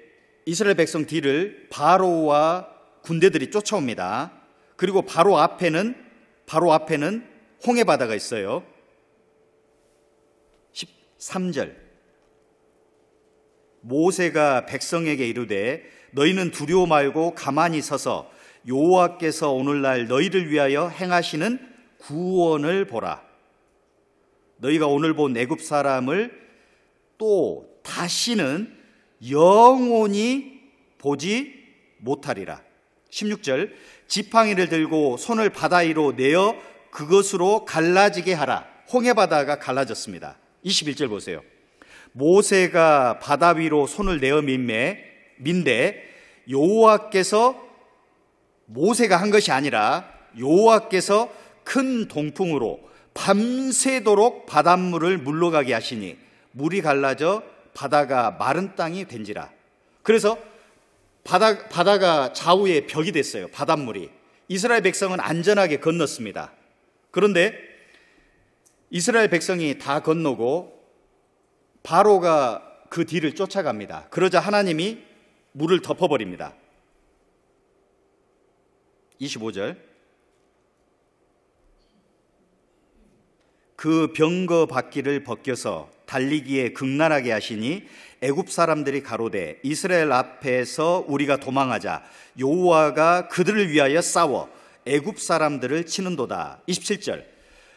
이스라엘 백성 뒤를 바로와 군대들이 쫓아옵니다. 그리고 바로 앞에는 바로 앞에는 홍해 바다가 있어요. 13절 모세가 백성에게 이르되 너희는 두려워 말고 가만히 서서 여호와께서 오늘날 너희를 위하여 행하시는 구원을 보라. 너희가 오늘 본 애굽 사람을 또 다시는 영원히 보지 못하리라. 16절 지팡이를 들고 손을 바다 위로 내어 그것으로 갈라지게 하라. 홍해 바다가 갈라졌습니다. 21절 보세요. 모세가 바다 위로 손을 내어 민매 민데 여호와께서 모세가 한 것이 아니라 여호와께서 큰 동풍으로 밤새도록 바닷물을 물러가게 하시니 물이 갈라져 바다가 마른 땅이 된지라. 그래서 바다, 바다가 좌우에 벽이 됐어요. 바닷물이. 이스라엘 백성은 안전하게 건넜습니다. 그런데 이스라엘 백성이 다 건너고 바로가 그 뒤를 쫓아갑니다. 그러자 하나님이 물을 덮어버립니다. 25절. 그 병거 바퀴를 벗겨서 달리기에 극난하게 하시니 애굽 사람들이 가로되 이스라엘 앞에서 우리가 도망하자 여호와가 그들을 위하여 싸워 애굽 사람들을 치는도다. 27절.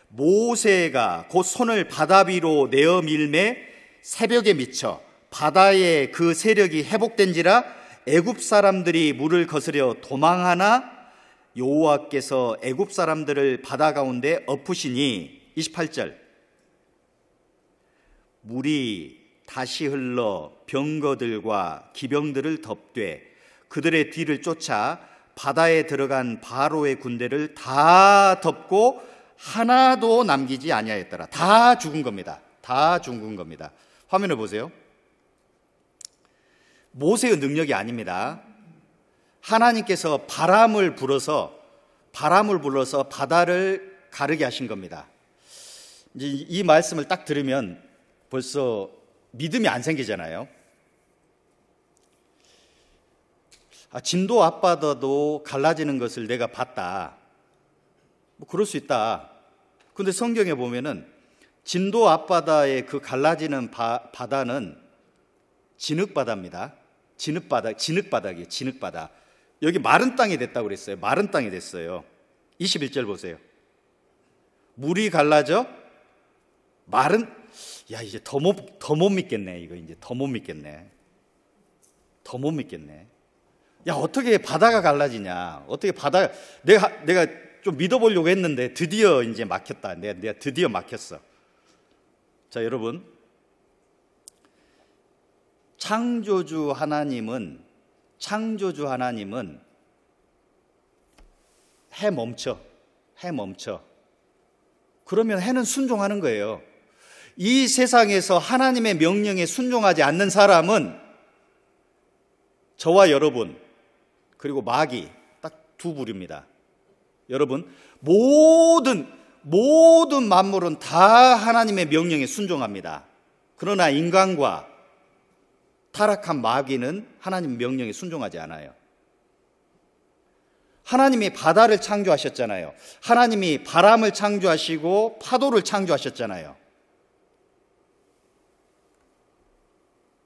모세가 곧 손을 바다 위로 내어 밀매 새벽에 미쳐 바다의 그 세력이 회복된지라 애굽 사람들이 물을 거스려 도망하나 여호와께서 애굽 사람들을 바다 가운데 엎으시니 28절 물이 다시 흘러 병거들과 기병들을 덮되 그들의 뒤를 쫓아 바다에 들어간 바로의 군대를 다 덮고 하나도 남기지 아니하였더라. 다 죽은 겁니다. 다 죽은 겁니다. 화면을 보세요. 모세의 능력이 아닙니다. 하나님께서 바람을 불어서 바람을 불러서 바다를 가르게 하신 겁니다. 이제 이 말씀을 딱 들으면 벌써 믿음이 안 생기잖아요. 아, 진도 앞바다도 갈라지는 것을 내가 봤다. 뭐 그럴 수 있다. 근데 성경에 보면은 진도 앞바다의 그 갈라지는 바, 바다는 진흙바다입니다. 진흙바닥, 진흙바닥이에요. 진흙바닥. 여기 마른 땅이 됐다고 그랬어요. 마른 땅이 됐어요. 21절 보세요. 물이 갈라져 마른 야 이제 더 못 더 못 믿겠네. 이거 이제 더 못 믿겠네. 더 못 믿겠네. 야 어떻게 바다가 갈라지냐? 어떻게 바다 내가 내가 좀 믿어보려고 했는데 드디어 이제 막혔다. 내가 내가 드디어 막혔어. 자 여러분 창조주 하나님은 창조주 하나님은 해 멈춰. 해 멈춰. 그러면 해는 순종하는 거예요. 이 세상에서 하나님의 명령에 순종하지 않는 사람은 저와 여러분, 그리고 마귀, 딱 두 부류입니다. 여러분, 모든, 모든 만물은 다 하나님의 명령에 순종합니다. 그러나 인간과 타락한 마귀는 하나님 명령에 순종하지 않아요. 하나님이 바다를 창조하셨잖아요. 하나님이 바람을 창조하시고 파도를 창조하셨잖아요.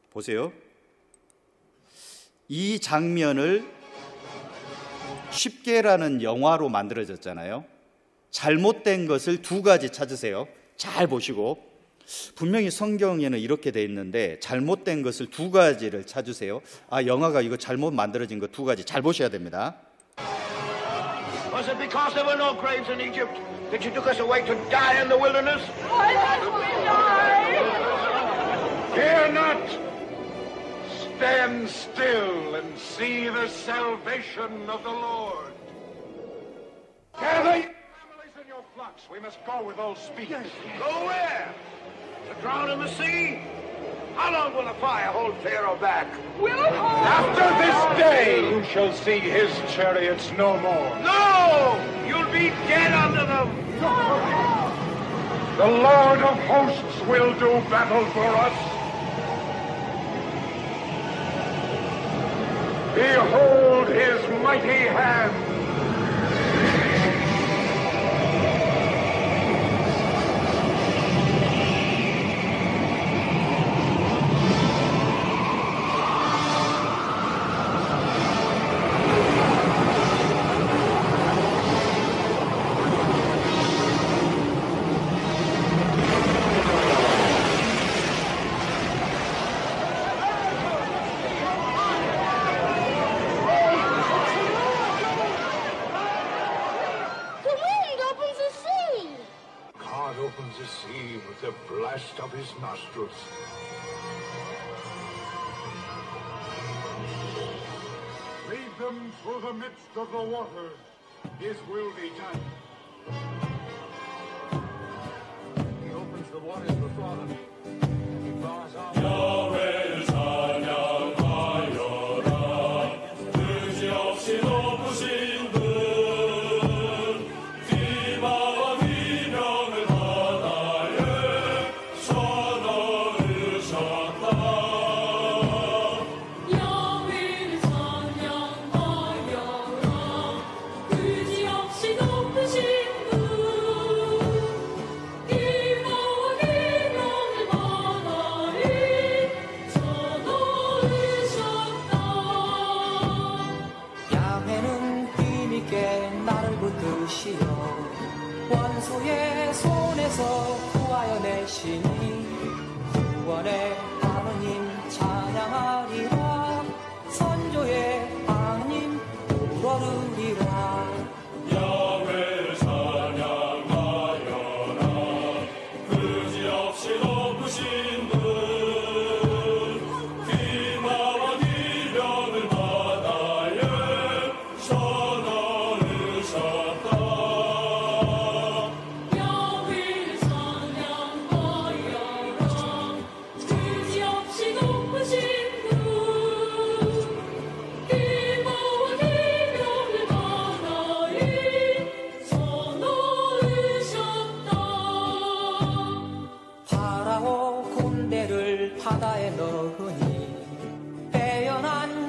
보세요. 이 장면을 쉽게라는 영화로 만들어졌잖아요. 잘못된 것을 두 가지 찾으세요. 잘 보시고 분명히 성경에는 이렇게 돼 있는데 잘못된 것을 두 가지를 찾으세요. 아 영화가 이거 잘못 만들어진 거 두 가지 잘 보셔야 됩니다. Was it because there were no graves in Egypt that you took us away to die in the wilderness? Why must we die? Fear not. Stand still and see the salvation of the Lord. Gather We must go with old speed. Yes, Go where? To drown in the sea? How long will the fire hold Pharaoh back? Will hold. After this day, you shall see his chariots no more. No! You'll be dead under them. The Lord of hosts will do battle for us. Behold his mighty hand. This will be done.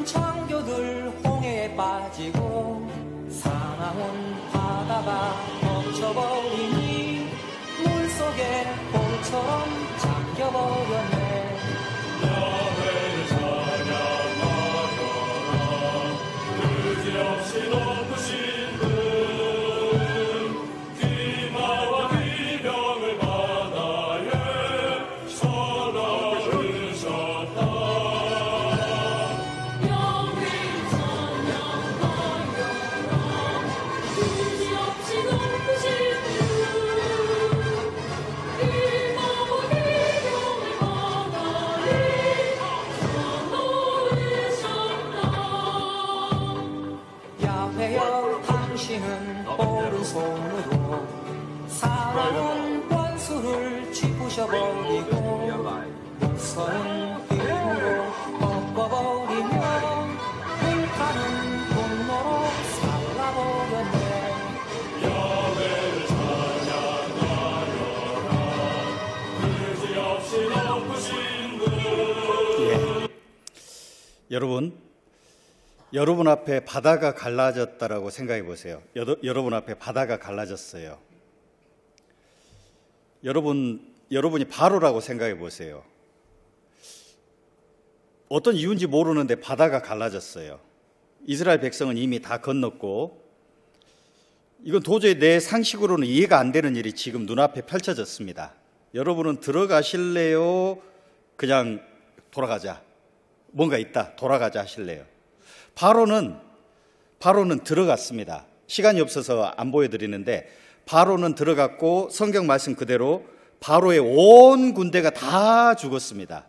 창교들 홍해에 빠지고 사나운 바다가 멈춰버리니 물속에 봄처럼 잠겨버려 여러분, 여러분 앞에 바다가 갈라졌다라고 생각해 보세요. 여러, 여러분 앞에 바다가 갈라졌어요. 여러분, 여러분이 바로라고 생각해 보세요. 어떤 이유인지 모르는데 바다가 갈라졌어요. 이스라엘 백성은 이미 다 건넜고 이건 도저히 내 상식으로는 이해가 안 되는 일이 지금 눈앞에 펼쳐졌습니다. 여러분은 들어가실래요? 그냥 돌아가자. 뭔가 있다. 돌아가자 하실래요? 바로는 바로는 들어갔습니다. 시간이 없어서 안 보여드리는데 바로는 들어갔고 성경 말씀 그대로 바로의 온 군대가 다 죽었습니다.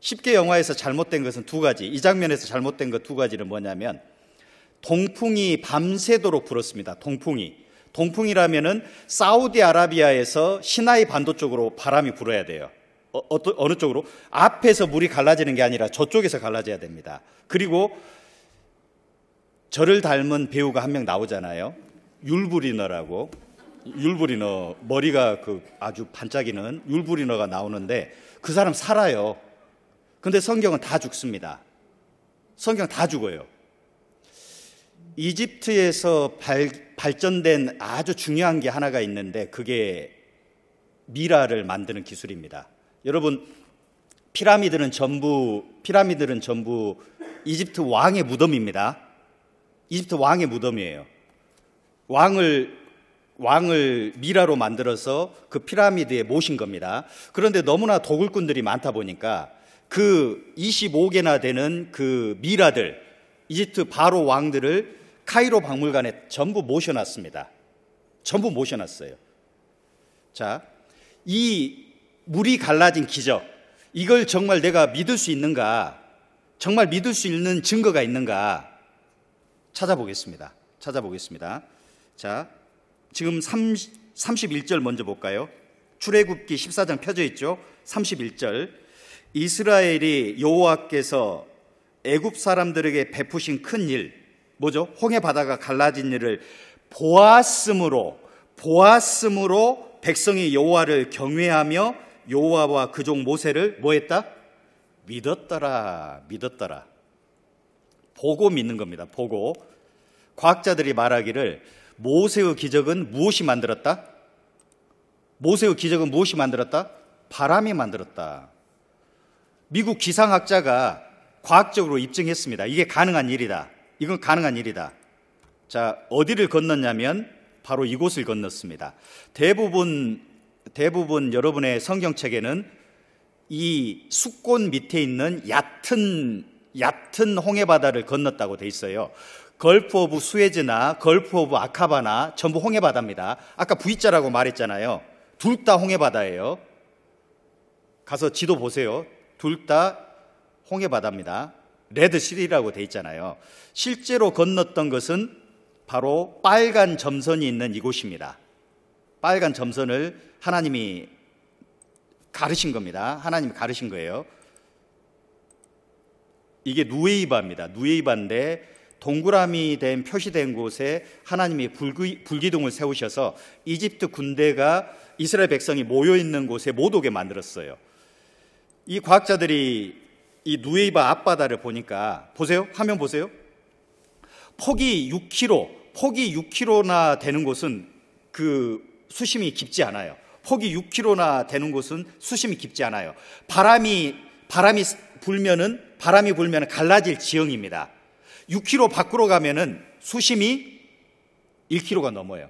쉽게 영화에서 잘못된 것은 두 가지. 이 장면에서 잘못된 것 두 가지는 뭐냐면 동풍이 밤새도록 불었습니다. 동풍이. 동풍이라면은 사우디아라비아에서 시나이 반도 쪽으로 바람이 불어야 돼요. 어, 어느 쪽으로? 앞에서 물이 갈라지는 게 아니라 저쪽에서 갈라져야 됩니다. 그리고 저를 닮은 배우가 한 명 나오잖아요. 율브리너라고. 율브리너 머리가 그 아주 반짝이는 율브리너가 나오는데 그 사람 살아요. 근데 성경은 다 죽습니다. 성경 다 죽어요. 이집트에서 발, 발전된 아주 중요한 게 하나가 있는데 그게 미라를 만드는 기술입니다. 여러분 피라미드는 전부 피라미드는 전부 이집트 왕의 무덤입니다. 이집트 왕의 무덤이에요. 왕을 왕을 미라로 만들어서 그 피라미드에 모신 겁니다. 그런데 너무나 도굴꾼들이 많다 보니까 그 25개나 되는 그 미라들 이집트 바로 왕들을 카이로 박물관에 전부 모셔놨습니다. 전부 모셔놨어요. 자, 이 물이 갈라진 기적. 이걸 정말 내가 믿을 수 있는가? 정말 믿을 수 있는 증거가 있는가? 찾아보겠습니다. 찾아보겠습니다. 자, 지금 30, 31절 먼저 볼까요? 출애굽기 14장 펴져 있죠. 31절. 이스라엘이 여호와께서 애굽 사람들에게 베푸신 큰 일, 뭐죠? 홍해 바다가 갈라진 일을 보았으므로 보았으므로 백성이 여호와를 경외하며 요와와 그 종 모세를 뭐했다? 믿었더라, 믿었더라. 보고 믿는 겁니다. 보고 과학자들이 말하기를 모세의 기적은 무엇이 만들었다? 모세의 기적은 무엇이 만들었다? 바람이 만들었다. 미국 기상학자가 과학적으로 입증했습니다. 이게 가능한 일이다. 이건 가능한 일이다. 자, 어디를 건넜냐면 바로 이곳을 건넜습니다. 대부분 대부분 여러분의 성경책에는 이 숙곤 밑에 있는 얕은 얕은 홍해 바다를 건넜다고 돼 있어요. 걸프 오브 수에즈나 걸프 오브 아카바나 전부 홍해 바다입니다. 아까 V자라고 말했잖아요. 둘 다 홍해 바다예요. 가서 지도 보세요. 둘 다 홍해 바다입니다. 레드 시리라고 돼 있잖아요. 실제로 건넜던 것은 바로 빨간 점선이 있는 이곳입니다. 빨간 점선을 하나님이 가르신 겁니다. 하나님이 가르신 거예요. 이게 누에이바입니다. 누에이바인데 동그라미 된 표시된 곳에 하나님이 불기, 불기둥을 세우셔서 이집트 군대가 이스라엘 백성이 모여 있는 곳에 못 오게 만들었어요. 이 과학자들이 이 누에이바 앞바다를 보니까 보세요. 화면 보세요. 폭이 6km, 폭이 6km나 되는 곳은 그 수심이 깊지 않아요. 폭이 6km나 되는 곳은 수심이 깊지 않아요. 바람이 바람이 불면은 바람이 불면 은 갈라질 지형입니다. 6km 밖으로 가면은 수심이 1km가 넘어요.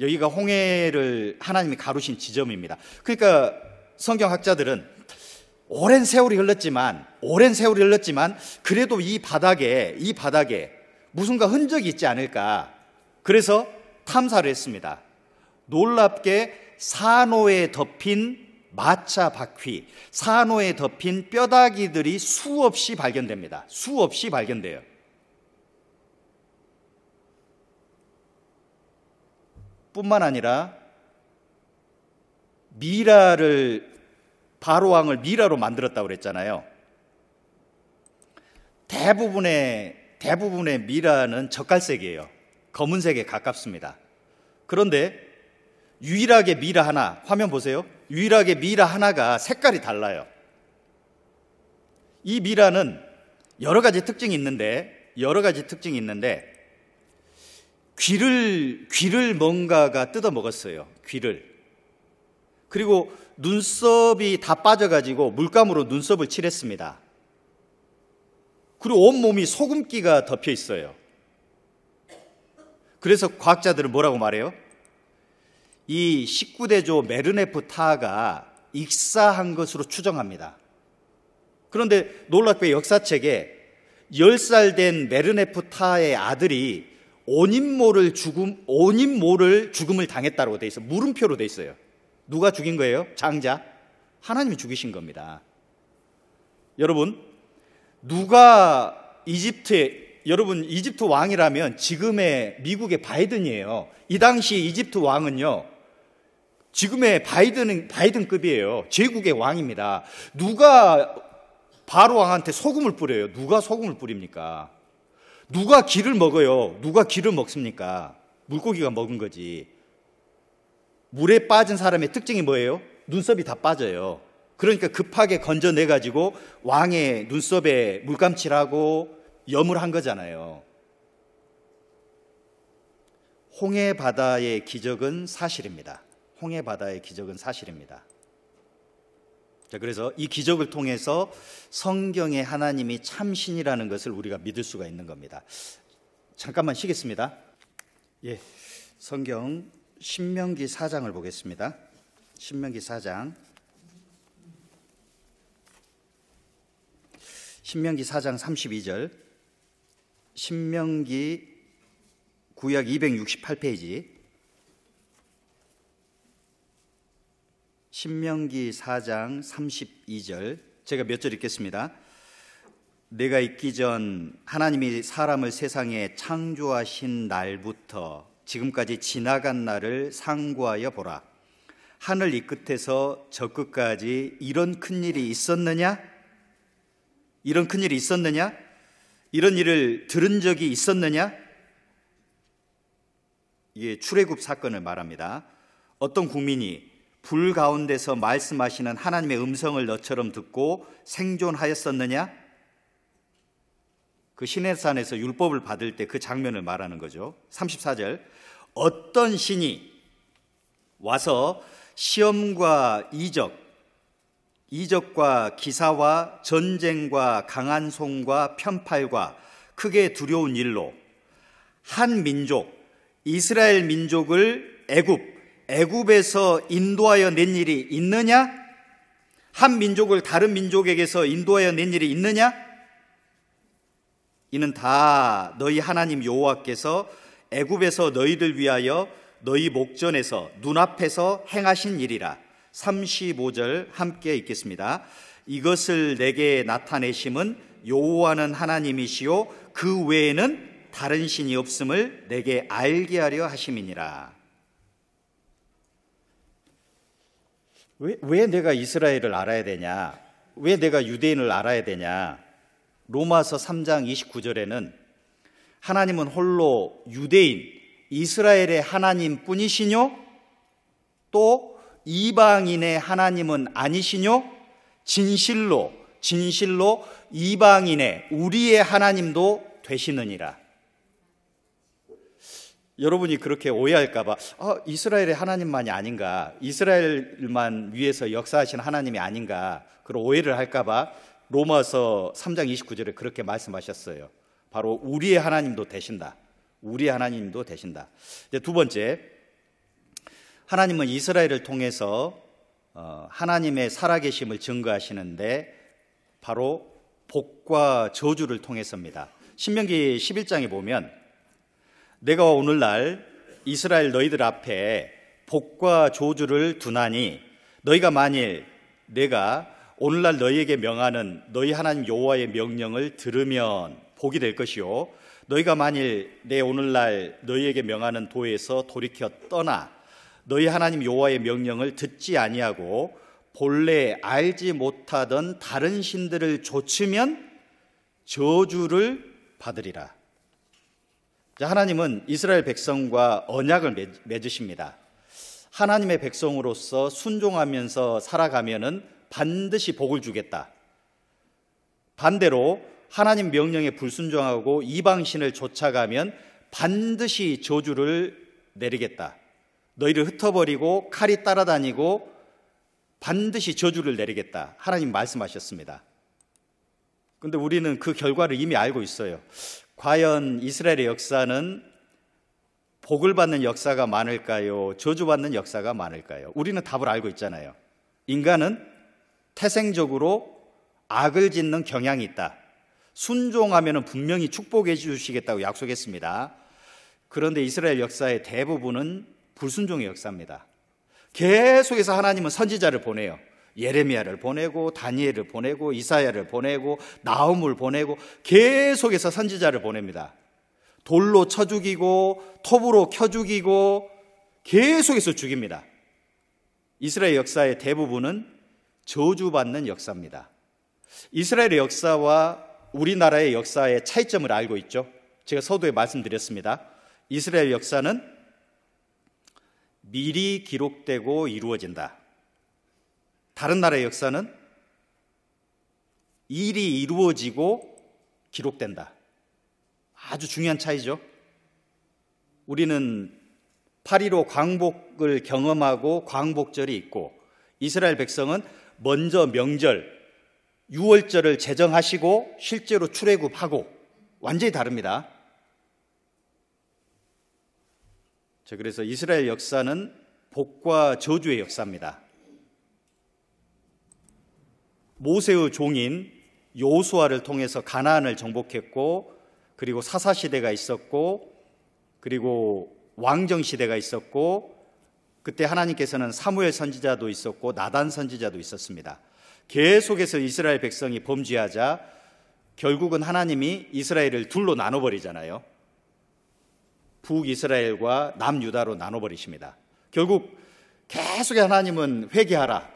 여기가 홍해를 하나님이 가루신 지점입니다. 그러니까 성경학자들은 오랜 세월이 흘렀지만 오랜 세월이 흘렀지만 그래도 이 바닥에 이 바닥에 무슨가 흔적이 있지 않을까 그래서 탐사를 했습니다. 놀랍게 산호에 덮인 마차 바퀴, 산호에 덮인 뼈다귀들이 수없이 발견됩니다. 수없이 발견돼요. 뿐만 아니라 미라를 바로왕을 미라로 만들었다고 그랬잖아요. 대부분의 대부분의 미라는 적갈색이에요. 검은색에 가깝습니다. 그런데 유일하게 미라 하나, 화면 보세요. 유일하게 미라 하나가 색깔이 달라요. 이 미라는 여러 가지 특징이 있는데, 여러 가지 특징이 있는데, 귀를, 귀를 뭔가가 뜯어 먹었어요. 귀를. 그리고 눈썹이 다 빠져가지고 물감으로 눈썹을 칠했습니다. 그리고 온몸이 소금기가 덮여 있어요. 그래서 과학자들은 뭐라고 말해요? 이 19대조 메르네프 타가 익사한 것으로 추정합니다. 그런데 놀랍게 역사책에 10살 된 메르네프 타의 아들이 온인모를 죽음, 온인모를 죽음을 당했다고 돼 있어. 요 물음표로 돼 있어요. 누가 죽인 거예요? 장자. 하나님이 죽이신 겁니다. 여러분, 누가 이집트에 여러분 이집트 왕이라면 지금의 미국의 바이든이에요. 이 당시 이집트 왕은요. 지금의 바이든은 바이든급이에요. 제국의 왕입니다. 누가 바로 왕한테 소금을 뿌려요. 누가 소금을 뿌립니까? 누가 길을 먹어요? 누가 길을 먹습니까? 물고기가 먹은 거지. 물에 빠진 사람의 특징이 뭐예요? 눈썹이 다 빠져요. 그러니까 급하게 건져내 가지고 왕의 눈썹에 물감칠하고 염을 한 거잖아요. 홍해 바다의 기적은 사실입니다. 홍해 바다의 기적은 사실입니다. 자, 그래서 이 기적을 통해서 성경의 하나님이 참신이라는 것을 우리가 믿을 수가 있는 겁니다. 잠깐만 쉬겠습니다. 예. 성경 신명기 4장을 보겠습니다. 신명기 4장. 신명기 4장 32절. 신명기 구약 268페이지 신명기 4장 32절 제가 몇 절 읽겠습니다. 내가 있기 전 하나님이 사람을 세상에 창조하신 날부터 지금까지 지나간 날을 상고하여 보라. 하늘 이 끝에서 저 끝까지 이런 큰 일이 있었느냐? 이런 큰 일이 있었느냐? 이런 일을 들은 적이 있었느냐? 예, 출애굽 사건을 말합니다. 어떤 국민이 불 가운데서 말씀하시는 하나님의 음성을 너처럼 듣고 생존하였었느냐? 그 시내산에서 율법을 받을 때 그 장면을 말하는 거죠. 34절. 어떤 신이 와서 시험과 이적, 이적과 기사와 전쟁과 강한 손과 편팔과 크게 두려운 일로 한 민족 이스라엘 민족을 애굽 애굽에서 인도하여 낸 일이 있느냐? 한 민족을 다른 민족에게서 인도하여 낸 일이 있느냐? 이는 다 너희 하나님 여호와께서 애굽에서 너희를 위하여 너희 목전에서 눈앞에서 행하신 일이라 35절 함께 읽겠습니다. 이것을 내게 나타내심은 여호와는 하나님이시요 그 외에는 다른 신이 없음을 내게 알게 하려 하심이니라. 왜, 왜 내가 이스라엘을 알아야 되냐? 왜 내가 유대인을 알아야 되냐? 로마서 3장 29절에는 하나님은 홀로 유대인 이스라엘의 하나님 뿐이시뇨 또 이방인의 하나님은 아니시뇨? 진실로, 진실로 이방인의 우리의 하나님도 되시느니라. 여러분이 그렇게 오해할까봐, 아, 이스라엘의 하나님만이 아닌가, 이스라엘만 위해서 역사하신 하나님이 아닌가, 그런 오해를 할까봐 로마서 3장 29절에 그렇게 말씀하셨어요. 바로 우리의 하나님도 되신다. 우리 의 하나님도 되신다. 두 번째, 하나님은 이스라엘을 통해서 어, 하나님의 살아계심을 증거하시는데 바로 복과 저주를 통해서입니다. 신명기 11장에 보면 내가 오늘날 이스라엘 너희들 앞에 복과 저주를 두나니 너희가 만일 내가 오늘날 너희에게 명하는 너희 하나님 여호와의 명령을 들으면 복이 될 것이요 너희가 만일 내 오늘날 너희에게 명하는 도에서 돌이켜 떠나 너희 하나님 여호와의 명령을 듣지 아니하고 본래 알지 못하던 다른 신들을 조치면 저주를 받으리라. 하나님은 이스라엘 백성과 언약을 맺으십니다. 하나님의 백성으로서 순종하면서 살아가면은 반드시 복을 주겠다. 반대로 하나님 명령에 불순종하고 이방신을 쫓아가면 반드시 저주를 내리겠다. 너희를 흩어버리고 칼이 따라다니고 반드시 저주를 내리겠다. 하나님 말씀하셨습니다. 근데 우리는 그 결과를 이미 알고 있어요. 과연 이스라엘의 역사는 복을 받는 역사가 많을까요? 저주받는 역사가 많을까요? 우리는 답을 알고 있잖아요. 인간은 태생적으로 악을 짓는 경향이 있다. 순종하면 분명히 축복해 주시겠다고 약속했습니다. 그런데 이스라엘 역사의 대부분은 불순종의 역사입니다. 계속해서 하나님은 선지자를 보내요. 예레미야를 보내고 다니엘을 보내고 이사야를 보내고 나음을 보내고 계속해서 선지자를 보냅니다. 돌로 쳐 죽이고 톱으로 켜 죽이고 계속해서 죽입니다. 이스라엘 역사의 대부분은 저주받는 역사입니다. 이스라엘의 역사와 우리나라의 역사의 차이점을 알고 있죠. 제가 서두에 말씀드렸습니다. 이스라엘 역사는 미리 기록되고 이루어진다. 다른 나라의 역사는 일이 이루어지고 기록된다. 아주 중요한 차이죠. 우리는 8.15 광복을 경험하고 광복절이 있고 이스라엘 백성은 먼저 명절 6월절을 제정하시고 실제로 출애굽하고 완전히 다릅니다. 자, 그래서 이스라엘 역사는 복과 저주의 역사입니다. 모세의 종인 요수아를 통해서 가나안을 정복했고 그리고 사사 시대가 있었고 그리고 왕정 시대가 있었고 그때 하나님께서는 사무엘 선지자도 있었고 나단 선지자도 있었습니다. 계속해서 이스라엘 백성이 범죄하자 결국은 하나님이 이스라엘을 둘로 나눠 버리잖아요. 북이스라엘과 남유다로 나눠버리십니다. 결국 계속 하나님은 회개하라,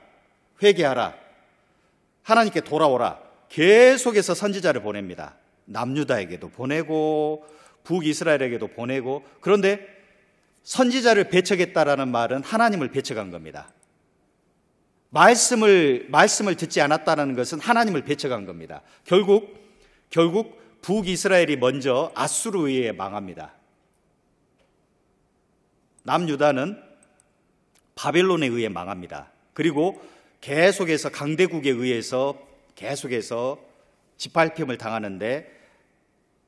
회개하라, 하나님께 돌아오라. 계속해서 선지자를 보냅니다. 남유다에게도 보내고 북이스라엘에게도 보내고 그런데 선지자를 배척했다라는 말은 하나님을 배척한 겁니다. 말씀을 말씀을 듣지 않았다는 것은 하나님을 배척한 겁니다. 결국 결국 북이스라엘이 먼저 아수르에 망합니다. 남유다는 바벨론에 의해 망합니다. 그리고 계속해서 강대국에 의해서 계속해서 집밟힘을 당하는데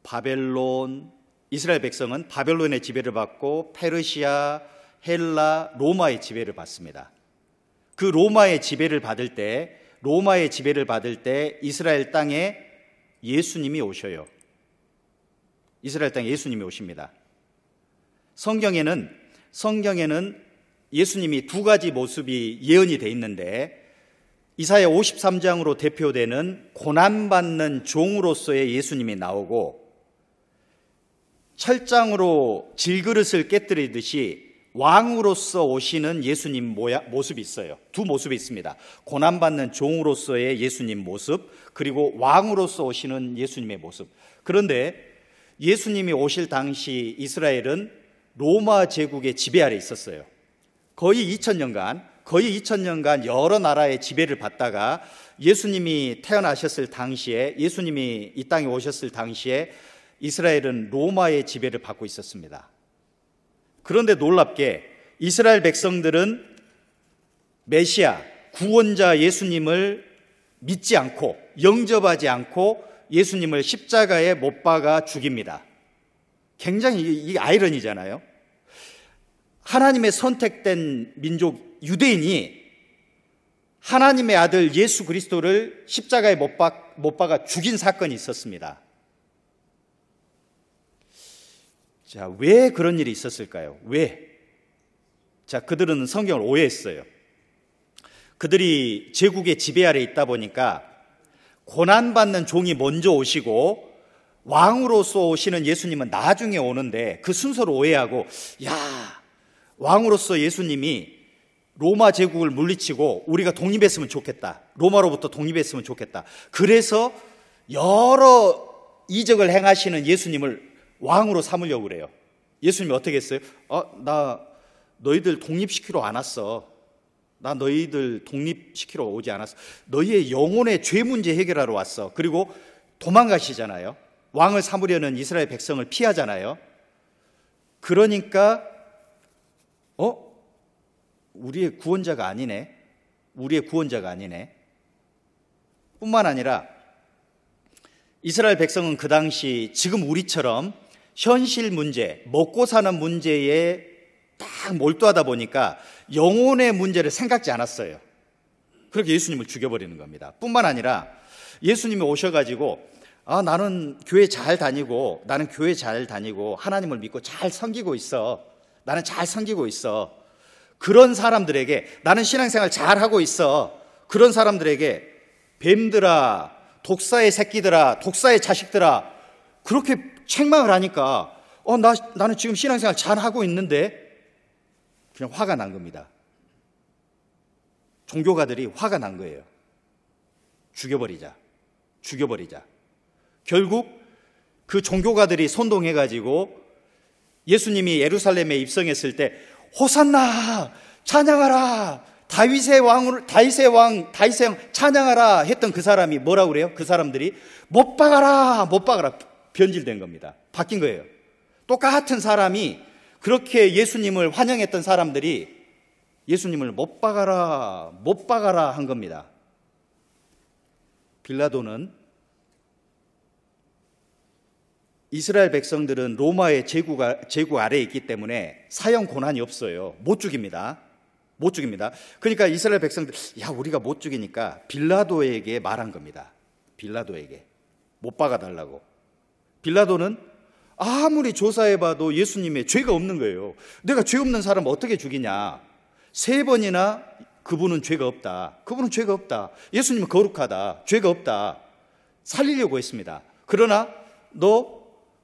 바벨론 이스라엘 백성은 바벨론의 지배를 받고 페르시아, 헬라, 로마의 지배를 받습니다. 그 로마의 지배를 받을 때 로마의 지배를 받을 때 이스라엘 땅에 예수님이 오셔요. 이스라엘 땅에 예수님이 오십니다. 성경에는 성경에는 예수님이 두 가지 모습이 예언이 돼 있는데 이사야 53장으로 대표되는 고난받는 종으로서의 예수님이 나오고 철장으로 질그릇을 깨뜨리듯이 왕으로서 오시는 예수님 모습이 있어요. 두 모습이 있습니다. 고난받는 종으로서의 예수님 모습, 그리고 왕으로서 오시는 예수님의 모습. 그런데 예수님이 오실 당시 이스라엘은 로마 제국의 지배 아래 있었어요. 거의 2000년간, 거의 2000년간 여러 나라의 지배를 받다가 예수님이 태어나셨을 당시에 예수님이 이 땅에 오셨을 당시에 이스라엘은 로마의 지배를 받고 있었습니다. 그런데 놀랍게 이스라엘 백성들은 메시아, 구원자 예수님을 믿지 않고 영접하지 않고 예수님을 십자가에 못 박아 죽입니다. 굉장히 이 아이러니잖아요. 하나님의 선택된 민족 유대인이 하나님의 아들 예수 그리스도를 십자가에 못, 박, 못 박아 죽인 사건이 있었습니다. 자, 왜 그런 일이 있었을까요? 왜? 자, 그들은 성경을 오해했어요. 그들이 제국의 지배 아래 있다 보니까 고난받는 종이 먼저 오시고 왕으로서 오시는 예수님은 나중에 오는데 그 순서를 오해하고 야, 왕으로서 예수님이 로마 제국을 물리치고 우리가 독립했으면 좋겠다. 로마로부터 독립했으면 좋겠다. 그래서 여러 이적을 행하시는 예수님을 왕으로 삼으려고 그래요. 예수님이 어떻게 했어요? 어, 나 너희들 독립시키러 안 왔어. 나 너희들 독립시키러 오지 않았어. 너희의 영혼의 죄 문제 해결하러 왔어. 그리고 도망가시잖아요. 왕을 삼으려는 이스라엘 백성을 피하잖아요. 그러니까 어? 우리의 구원자가 아니네. 우리의 구원자가 아니네. 뿐만 아니라 이스라엘 백성은 그 당시 지금 우리처럼 현실 문제, 먹고 사는 문제에 딱 몰두하다 보니까 영혼의 문제를 생각지 않았어요. 그렇게 예수님을 죽여버리는 겁니다. 뿐만 아니라 예수님이 오셔가지고 아, 나는 교회 잘 다니고, 나는 교회 잘 다니고, 하나님을 믿고 잘 섬기고 있어. 나는 잘 섬기고 있어. 그런 사람들에게 나는 신앙생활 잘 하고 있어. 그런 사람들에게 뱀들아, 독사의 새끼들아, 독사의 자식들아 그렇게 책망을 하니까 어, 나, 나는 지금 신앙생활 잘 하고 있는데 그냥 화가 난 겁니다. 종교가들이 화가 난 거예요. 죽여버리자. 죽여버리자. 결국 그 종교가들이 선동해가지고 예수님이 예루살렘에 입성했을 때 호산나 찬양하라 다윗의 왕을 다윗의 왕 다윗의 왕 찬양하라 했던 그 사람이 뭐라고 그래요? 그 사람들이 못 박아라 못 박아라 변질된 겁니다. 바뀐 거예요. 똑같은 사람이 그렇게 예수님을 환영했던 사람들이 예수님을 못 박아라 못 박아라 한 겁니다. 빌라도는 이스라엘 백성들은 로마의 제국 제국 아래에 있기 때문에 사형 고난이 없어요. 못 죽입니다. 못 죽입니다. 그러니까 이스라엘 백성들, 야, 우리가 못 죽이니까 빌라도에게 말한 겁니다. 빌라도에게. 못 박아달라고. 빌라도는 아무리 조사해봐도 예수님의 죄가 없는 거예요. 내가 죄 없는 사람 어떻게 죽이냐. 세 번이나 그분은 죄가 없다. 그분은 죄가 없다. 예수님은 거룩하다. 죄가 없다. 살리려고 했습니다. 그러나 너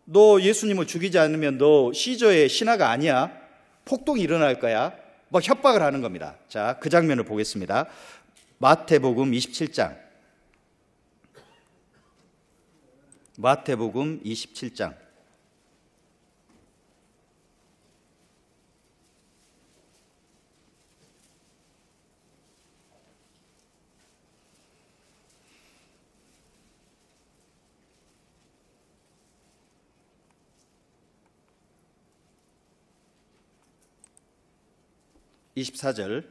너 예수님을 죽이지 않으면 너 시저의 신하가 아니야. 폭동이 일어날 거야. 막 협박을 하는 겁니다. 자, 그 장면을 보겠습니다. 마태복음 27장. 마태복음 27장. 24절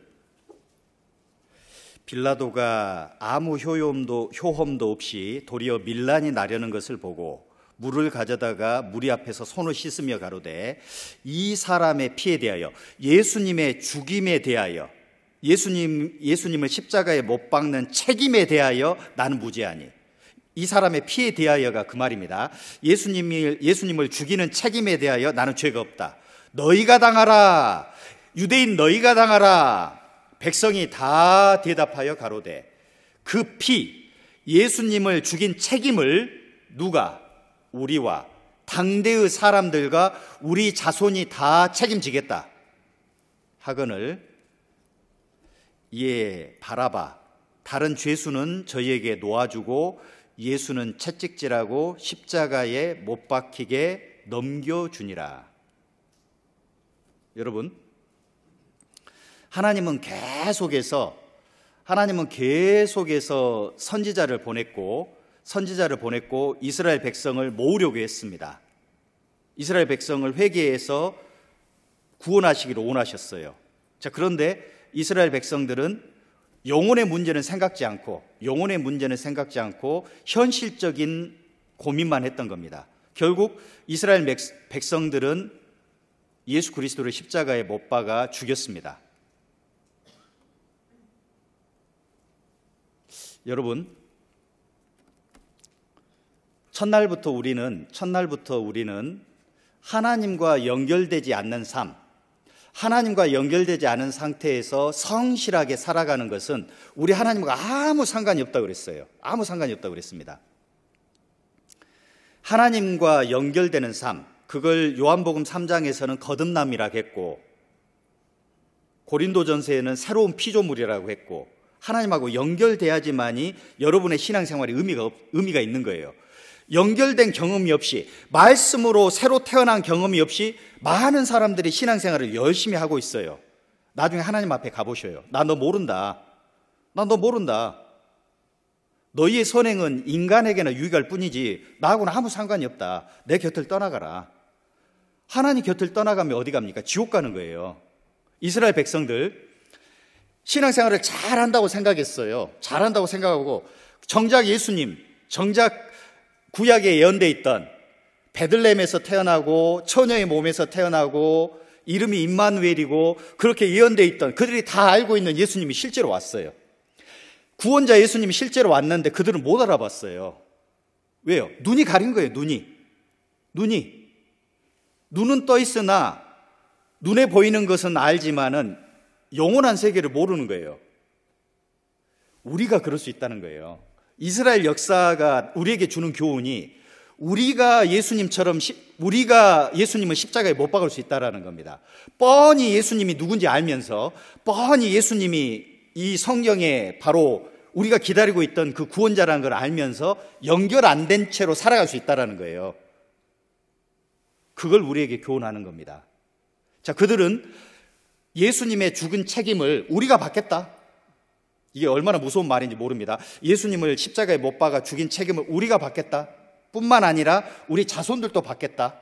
빌라도가 아무 효염도 효험도 없이 도리어 밀란이 나려는 것을 보고 물을 가져다가 물이 앞에서 손을 씻으며 가로되 이 사람의 피에 대하여 예수님의 죽임에 대하여 예수님 예수님을 십자가에 못 박는 책임에 대하여 나는 무죄하니 이 사람의 피에 대하여가 그 말입니다. 예수님을 예수님을 죽이는 책임에 대하여 나는 죄가 없다. 너희가 당하라. 유대인 너희가 당하라. 백성이 다 대답하여 가로되 그 피 예수님을 죽인 책임을 누가 우리와 당대의 사람들과 우리 자손이 다 책임지겠다. 하건을 예 바라바 다른 죄수는 저희에게 놓아주고 예수는 채찍질하고 십자가에 못 박히게 넘겨주니라. 여러분 하나님은 계속해서 하나님은 계속해서 선지자를 보냈고 선지자를 보냈고 이스라엘 백성을 모으려고 했습니다. 이스라엘 백성을 회개해서 구원하시기로 원하셨어요. 자, 그런데 이스라엘 백성들은 영혼의 문제는 생각지 않고 영혼의 문제는 생각지 않고 현실적인 고민만 했던 겁니다. 결국 이스라엘 백성들은 예수 그리스도를 십자가에 못 박아 죽였습니다. 여러분 첫날부터 우리는 첫날부터 우리는 하나님과 연결되지 않는 삶, 하나님과 연결되지 않은 상태에서 성실하게 살아가는 것은 우리 하나님과 아무 상관이 없다고 그랬어요. 아무 상관이 없다고 그랬습니다. 하나님과 연결되는 삶, 그걸 요한복음 3장에서는 거듭남이라고 했고 고린도전서에는 새로운 피조물이라고 했고 하나님하고 연결돼야지만이 여러분의 신앙생활에 의미가, 의미가 있는 거예요. 연결된 경험이 없이, 말씀으로 새로 태어난 경험이 없이 많은 사람들이 신앙생활을 열심히 하고 있어요. 나중에 하나님 앞에 가보셔요. 나 너 모른다. 나 너 모른다. 너희의 선행은 인간에게나 유익할 뿐이지 나하고는 아무 상관이 없다. 내 곁을 떠나가라. 하나님 곁을 떠나가면 어디 갑니까? 지옥 가는 거예요. 이스라엘 백성들 신앙생활을 잘한다고 생각했어요. 잘한다고 생각하고 정작 예수님, 정작 구약에 예언돼 있던 베들레헴에서 태어나고 처녀의 몸에서 태어나고 이름이 임마누엘이고 그렇게 예언돼 있던 그들이 다 알고 있는 예수님이 실제로 왔어요. 구원자 예수님이 실제로 왔는데 그들은 못 알아봤어요. 왜요? 눈이 가린 거예요, 눈이. 눈이. 눈은 떠 있으나 눈에 보이는 것은 알지만은 영원한 세계를 모르는 거예요. 우리가 그럴 수 있다는 거예요. 이스라엘 역사가 우리에게 주는 교훈이 우리가 예수님처럼 우리가 예수님을 십자가에 못 박을 수 있다라는 겁니다. 뻔히 예수님이 누군지 알면서 뻔히 예수님이 이 성경에 바로 우리가 기다리고 있던 그 구원자라는 걸 알면서 연결 안 된 채로 살아갈 수 있다라는 거예요. 그걸 우리에게 교훈하는 겁니다. 자, 그들은 예수님의 죽은 책임을 우리가 받겠다. 이게 얼마나 무서운 말인지 모릅니다. 예수님을 십자가에 못 박아 죽인 책임을 우리가 받겠다. 뿐만 아니라 우리 자손들도 받겠다.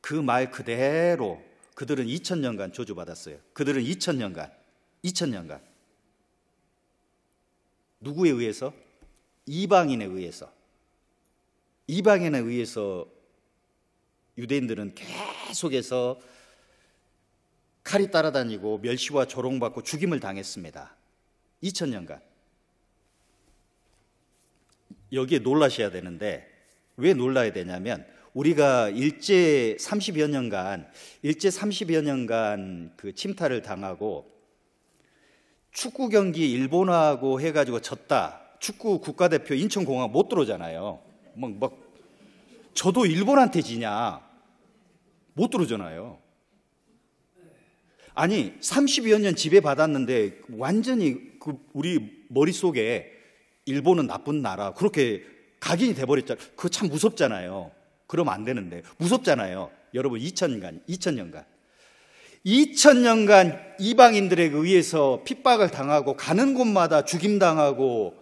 그 말 그대로 그들은 2000년간 조주받았어요 그들은 2000년간, 2000년간. 누구에 의해서? 이방인에 의해서. 이방인에 의해서 유대인들은 계속해서 칼이 따라다니고 멸시와 조롱받고 죽임을 당했습니다. 2000년간. 여기에 놀라셔야 되는데 왜 놀라야 되냐면 우리가 일제 30여 년간 일제 30여 년간 그 침탈을 당하고 축구 경기 일본하고 해 가지고 졌다. 축구 국가대표 인천공항 못 들어오잖아요. 막, 막, 저도 일본한테 지냐. 못 들어오잖아요. 아니 30여 년 지배받았는데 완전히 그 우리 머릿속에 일본은 나쁜 나라 그렇게 각인이 돼버렸잖아요. 그거 참 무섭잖아요. 그러면 안 되는데 무섭잖아요. 여러분 2000년 간 2000년간 2000년간 이방인들에 의해서 핍박을 당하고 가는 곳마다 죽임 당하고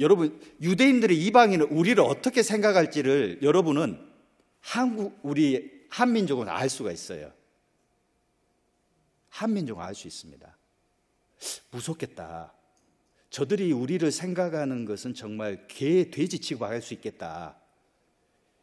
여러분 유대인들의 이방인을 우리를 어떻게 생각할지를 여러분은 한국 우리 한민족은 알 수가 있어요. 한민족을 알수 있습니다. 무섭겠다. 저들이 우리를 생각하는 것은 정말 개, 돼지 취급할 수 있겠다.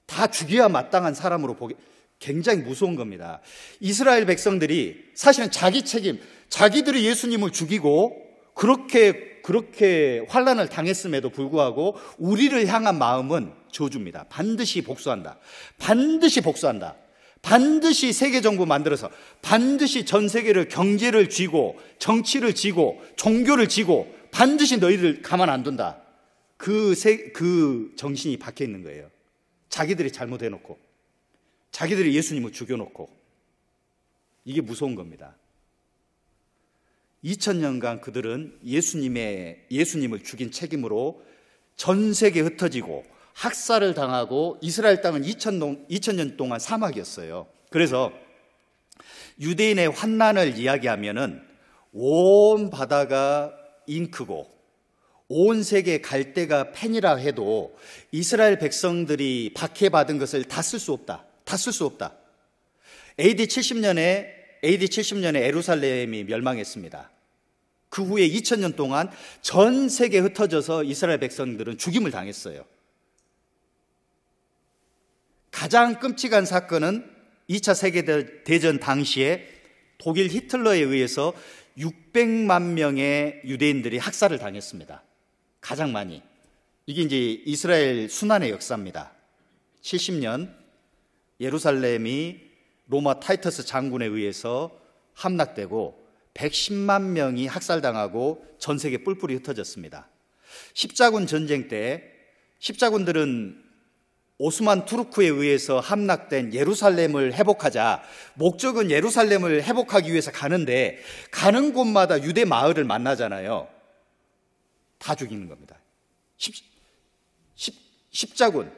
다 죽여야 마땅한 사람으로 보기 굉장히 무서운 겁니다. 이스라엘 백성들이 사실은 자기 책임, 자기들이 예수님을 죽이고 그렇게, 그렇게 환란을 당했음에도 불구하고 우리를 향한 마음은 저주입니다. 반드시 복수한다. 반드시 복수한다. 반드시 세계 정부 만들어서 반드시 전 세계를 경제를 쥐고 정치를 쥐고 종교를 쥐고 반드시 너희들 가만 안 둔다. 그, 세, 그 정신이 박혀 있는 거예요. 자기들이 잘못해놓고, 자기들이 예수님을 죽여놓고, 이게 무서운 겁니다. 2000년간 그들은 예수님의, 예수님을 죽인 책임으로 전 세계에 흩어지고 학살을 당하고 이스라엘 땅은 2000년 동안 사막이었어요. 그래서 유대인의 환난을 이야기하면은 온 바다가 잉크고 온 세계 갈대가 펜이라 해도 이스라엘 백성들이 박해받은 것을 다 쓸 수 없다. 다 쓸 수 없다. AD 70년에 AD 70년에 에루살렘이 멸망했습니다. 그 후에 2000년 동안 전세계 흩어져서 이스라엘 백성들은 죽임을 당했어요. 가장 끔찍한 사건은 2차 세계대전 당시에 독일 히틀러에 의해서 600만 명의 유대인들이 학살을 당했습니다. 가장 많이. 이게 이제 이스라엘 순환의 역사입니다. 70년 예루살렘이 로마 타이터스 장군에 의해서 함락되고 110만 명이 학살당하고 전 세계 뿔뿔이 흩어졌습니다. 십자군 전쟁 때 십자군들은 오스만 투르크에 의해서 함락된 예루살렘을 회복하자 목적은 예루살렘을 회복하기 위해서 가는데 가는 곳마다 유대 마을을 만나잖아요. 다 죽이는 겁니다. 십, 십, 십자군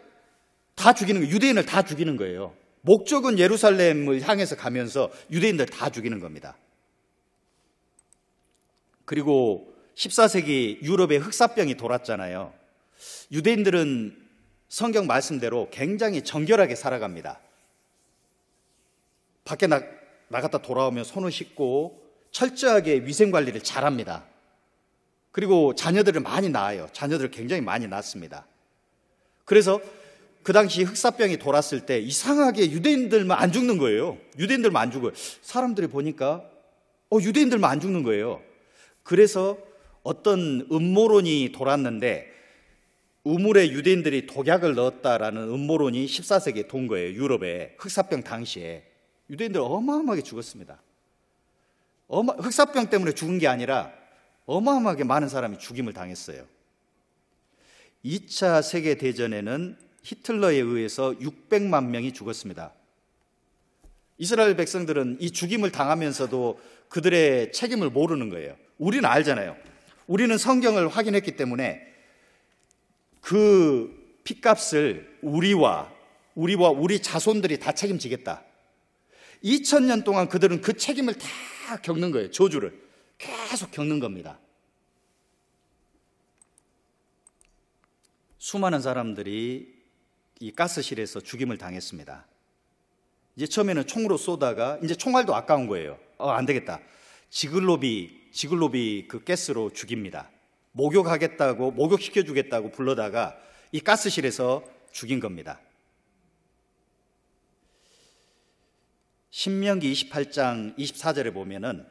다 죽이는 거예요. 유대인을 다 죽이는 거예요. 목적은 예루살렘을 향해서 가면서 유대인들 다 죽이는 겁니다. 그리고 14세기 유럽에 흑사병이 돌았잖아요. 유대인들은 성경 말씀대로 굉장히 정결하게 살아갑니다. 밖에 나, 나갔다 돌아오면 손을 씻고 철저하게 위생 관리를 잘합니다. 그리고 자녀들을 많이 낳아요. 자녀들을 굉장히 많이 낳습니다. 그래서 그 당시 흑사병이 돌았을 때 이상하게 유대인들만 안 죽는 거예요. 유대인들만 안 죽어요. 사람들이 보니까 어, 유대인들만 안 죽는 거예요. 그래서 어떤 음모론이 돌았는데 우물에 유대인들이 독약을 넣었다라는 음모론이 14세기에 돈 거예요. 유럽에 흑사병 당시에 유대인들 어마어마하게 죽었습니다. 어마, 흑사병 때문에 죽은 게 아니라 어마어마하게 많은 사람이 죽임을 당했어요. 2차 세계 대전에는 히틀러에 의해서 600만 명이 죽었습니다. 이스라엘 백성들은 이 죽임을 당하면서도 그들의 책임을 모르는 거예요. 우리는 알잖아요. 우리는 성경을 확인했기 때문에 그 핏값을 우리와 우리와 우리 자손들이 다 책임지겠다. 2000년 동안 그들은 그 책임을 다 겪는 거예요. 저주를 계속 겪는 겁니다. 수많은 사람들이 이 가스실에서 죽임을 당했습니다. 이제 처음에는 총으로 쏘다가 이제 총알도 아까운 거예요. 어, 안 되겠다. 지글로비 지글로비 그 가스로 죽입니다. 목욕하겠다고 목욕시켜 주겠다고 불러다가 이 가스실에서 죽인 겁니다. 신명기 28장 24절에 보면은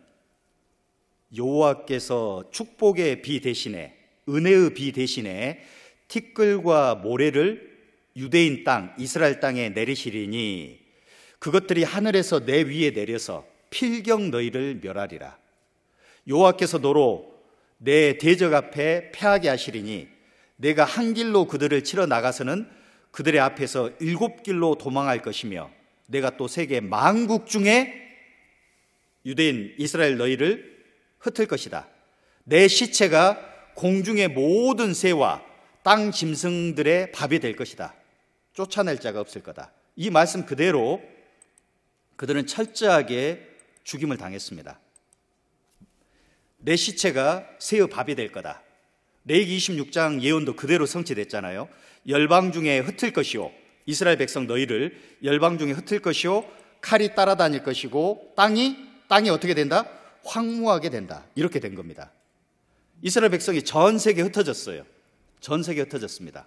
여호와께서 축복의 비 대신에 은혜의 비 대신에 티끌과 모래를 유대인 땅 이스라엘 땅에 내리시리니 그것들이 하늘에서 내 위에 내려서 필경 너희를 멸하리라 여호와께서 너로 내 대적 앞에 패하게 하시리니 내가 한 길로 그들을 치러 나가서는 그들의 앞에서 일곱 길로 도망할 것이며 내가 또 세계 만국 중에 유대인 이스라엘 너희를 흩을 것이다. 내 시체가 공중의 모든 새와 땅 짐승들의 밥이 될 것이다. 쫓아낼 자가 없을 거다. 이 말씀 그대로 그들은 철저하게 죽임을 당했습니다. 내 시체가 새의 밥이 될 거다. 레이기 26장 예언도 그대로 성취됐잖아요. 열방 중에 흩을 것이요. 이스라엘 백성 너희를 열방 중에 흩을 것이요. 칼이 따라다닐 것이고 땅이 땅이 어떻게 된다? 황무하게 된다. 이렇게 된 겁니다. 이스라엘 백성이 전 세계에 흩어졌어요. 전 세계에 흩어졌습니다.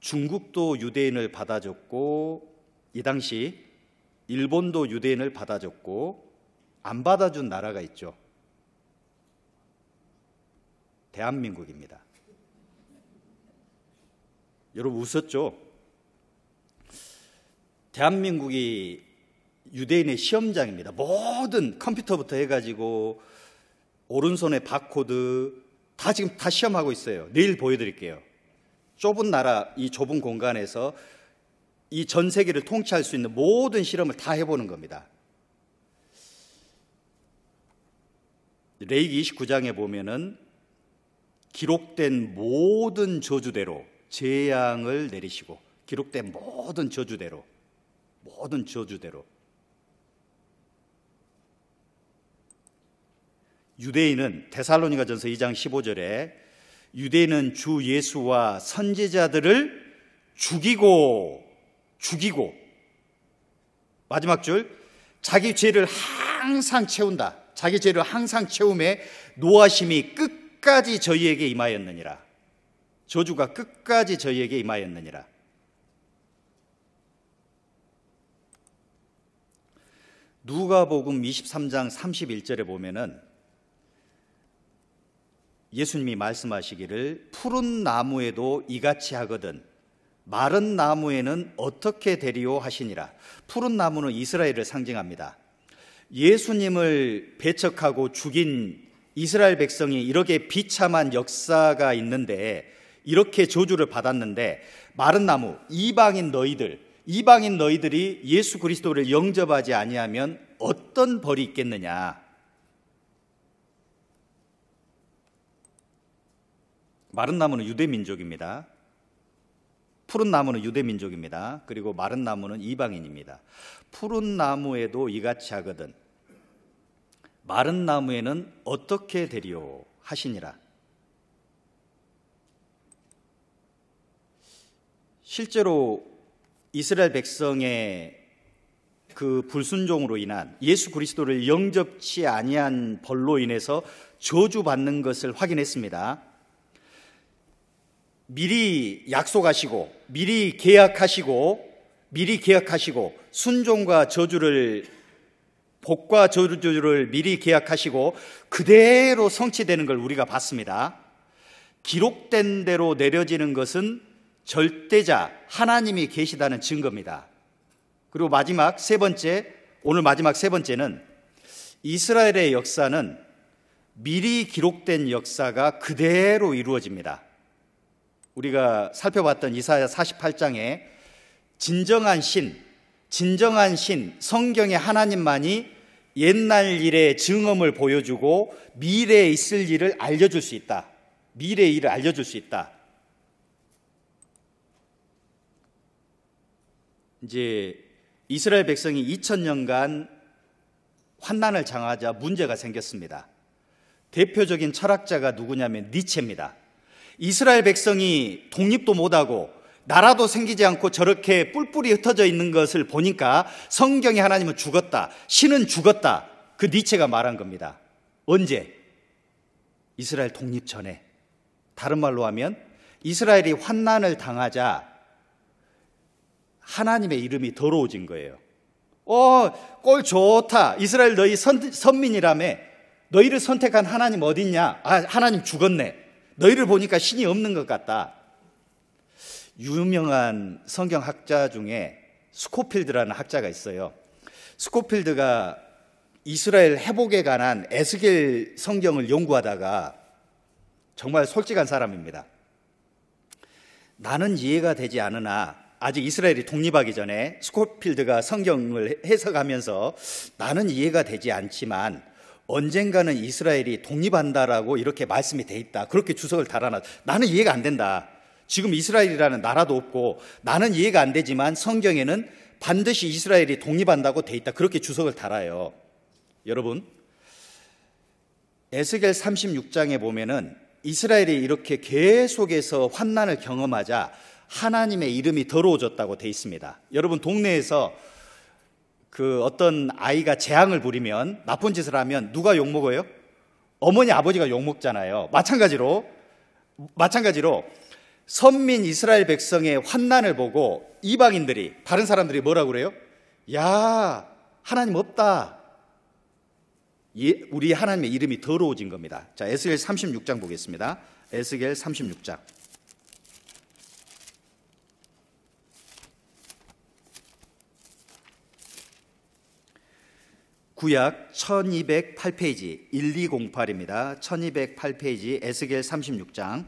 중국도 유대인을 받아줬고 이 당시 일본도 유대인을 받아줬고 안 받아준 나라가 있죠. 대한민국입니다. 여러분 웃었죠? 대한민국이 유대인의 시험장입니다. 모든 컴퓨터부터 해가지고 오른손에 바코드 다 지금 다 시험하고 있어요. 내일 보여드릴게요. 좁은 나라 이 좁은 공간에서 이전 세계를 통치할 수 있는 모든 실험을 다 해보는 겁니다. 레이기 29장에 보면은 기록된 모든 저주대로 재앙을 내리시고 기록된 모든 저주대로 모든 저주대로 유대인은 데살로니가 전서 2장 15절에 유대인은 주 예수와 선지자들을 죽이고 죽이고 마지막 줄 자기 죄를 항상 채운다. 자기 죄를 항상 채움에 노하심이 끝까지 저희에게 임하였느니라. 저주가 끝까지 저희에게 임하였느니라. 누가복음 23장 31절에 보면은 예수님이 말씀하시기를 푸른 나무에도 이같이 하거든 마른 나무에는 어떻게 되리오 하시니라. 푸른 나무는 이스라엘을 상징합니다. 예수님을 배척하고 죽인 이스라엘 백성이 이렇게 비참한 역사가 있는데 이렇게 저주를 받았는데 마른 나무 이방인 너희들 이방인 너희들이 예수 그리스도를 영접하지 아니하면 어떤 벌이 있겠느냐 마른 나무는 유대 민족입니다. 푸른 나무는 유대 민족입니다. 그리고 마른 나무는 이방인입니다. 푸른 나무에도 이같이 하거든 마른 나무에는 어떻게 되리요 하시니라. 실제로 이스라엘 백성의 그 불순종으로 인한 예수 그리스도를 영접치 아니한 벌로 인해서 저주받는 것을 확인했습니다. 미리 약속하시고 미리 계약하시고 미리 계약하시고 순종과 저주를 복과 저주를 미리 계약하시고 그대로 성취되는 걸 우리가 봤습니다. 기록된 대로 내려지는 것은 절대자 하나님이 계시다는 증거입니다. 그리고 마지막 세 번째 오늘 마지막 세 번째는 이스라엘의 역사는 미리 기록된 역사가 그대로 이루어집니다. 우리가 살펴봤던 이사야 48장에 진정한 신, 진정한 신, 성경의 하나님만이 옛날 일의 증언을 보여주고 미래에 있을 일을 알려줄 수 있다. 미래의 일을 알려줄 수 있다. 이제 이스라엘 백성이 2000년간 환난을 장하자 문제가 생겼습니다. 대표적인 철학자가 누구냐면 니체입니다. 이스라엘 백성이 독립도 못하고 나라도 생기지 않고 저렇게 뿔뿔이 흩어져 있는 것을 보니까 성경이 하나님은 죽었다. 신은 죽었다. 그 니체가 말한 겁니다. 언제? 이스라엘 독립 전에. 다른 말로 하면 이스라엘이 환난을 당하자 하나님의 이름이 더러워진 거예요. 어, 꼴 좋다. 이스라엘 너희 선, 민이라며 너희를 선택한 하나님 어딨냐? 아, 하나님 죽었네. 너희를 보니까 신이 없는 것 같다. 유명한 성경학자 중에 스코필드라는 학자가 있어요. 스코필드가 이스라엘 회복에 관한 에스겔 성경을 연구하다가 정말 솔직한 사람입니다. 나는 이해가 되지 않으나 아직 이스라엘이 독립하기 전에 스코필드가 성경을 해석하면서 나는 이해가 되지 않지만 언젠가는 이스라엘이 독립한다라고 이렇게 말씀이 돼 있다. 그렇게 주석을 달아놨. 다 나는 이해가 안 된다. 지금 이스라엘이라는 나라도 없고 나는 이해가 안 되지만 성경에는 반드시 이스라엘이 독립한다고 돼 있다. 그렇게 주석을 달아요. 여러분, 에스겔 36장에 보면은 이스라엘이 이렇게 계속해서 환난을 경험하자 하나님의 이름이 더러워졌다고 돼 있습니다. 여러분 동네에서 그 어떤 아이가 재앙을 부리면 나쁜 짓을 하면 누가 욕먹어요? 어머니 아버지가 욕먹잖아요. 마찬가지로 마찬가지로 선민 이스라엘 백성의 환난을 보고 이방인들이 다른 사람들이 뭐라고 그래요? 야 하나님 없다. 우리 하나님의 이름이 더러워진 겁니다. 자 에스겔 36장 보겠습니다. 에스겔 36장. 구약 1208페이지 1208입니다. 1208페이지 에스겔 36장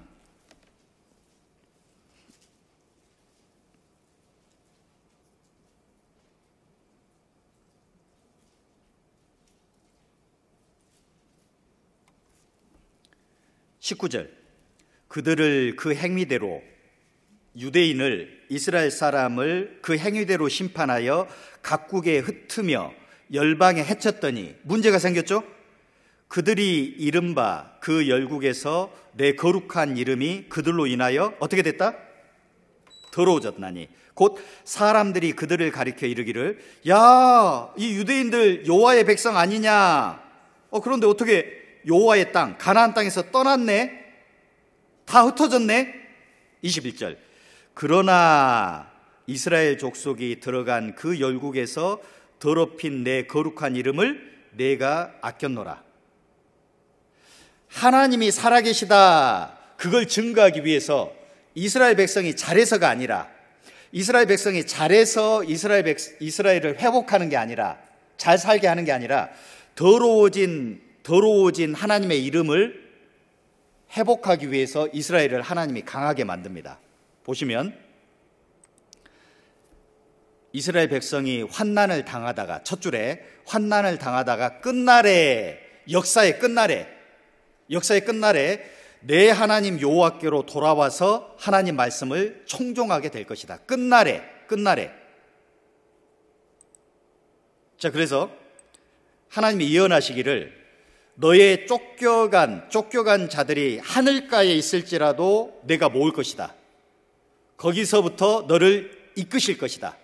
1 9절 그들을 그 행위대로 유대인을 이스라엘 사람을 그 행위대로 심판하여 각국에 흩으며 열방에 해쳤더니 문제가 생겼죠? 그들이 이른바 그 열국에서 내 거룩한 이름이 그들로 인하여 어떻게 됐다? 더러워졌나니 곧 사람들이 그들을 가리켜 이르기를 야 이 유대인들 요하의 백성 아니냐 어 그런데 어떻게 요하의땅 가나안 땅에서 떠났네 다 흩어졌네 21절 그러나 이스라엘 족속이 들어간 그 열국에서 더럽힌 내 거룩한 이름을 내가 아꼈노라. 하나님이 살아계시다. 그걸 증거하기 위해서 이스라엘 백성이 잘해서가 아니라 이스라엘 백성이 잘해서 이스라엘 백, 이스라엘을 회복하는 게 아니라 잘 살게 하는 게 아니라 더러워진 더러워진 하나님의 이름을 회복하기 위해서 이스라엘을 하나님이 강하게 만듭니다. 보시면 이스라엘 백성이 환난을 당하다가 첫 줄에 환난을 당하다가 끝날에 역사의 끝날에 역사의 끝날에 내 하나님 여호와께로 돌아와서 하나님 말씀을 청종하게 될 것이다. 끝날에 끝날에 자 그래서 하나님이 예언하시기를 너의 쫓겨간 쫓겨간 자들이 하늘가에 있을지라도 내가 모을 것이다. 거기서부터 너를 이끄실 것이다.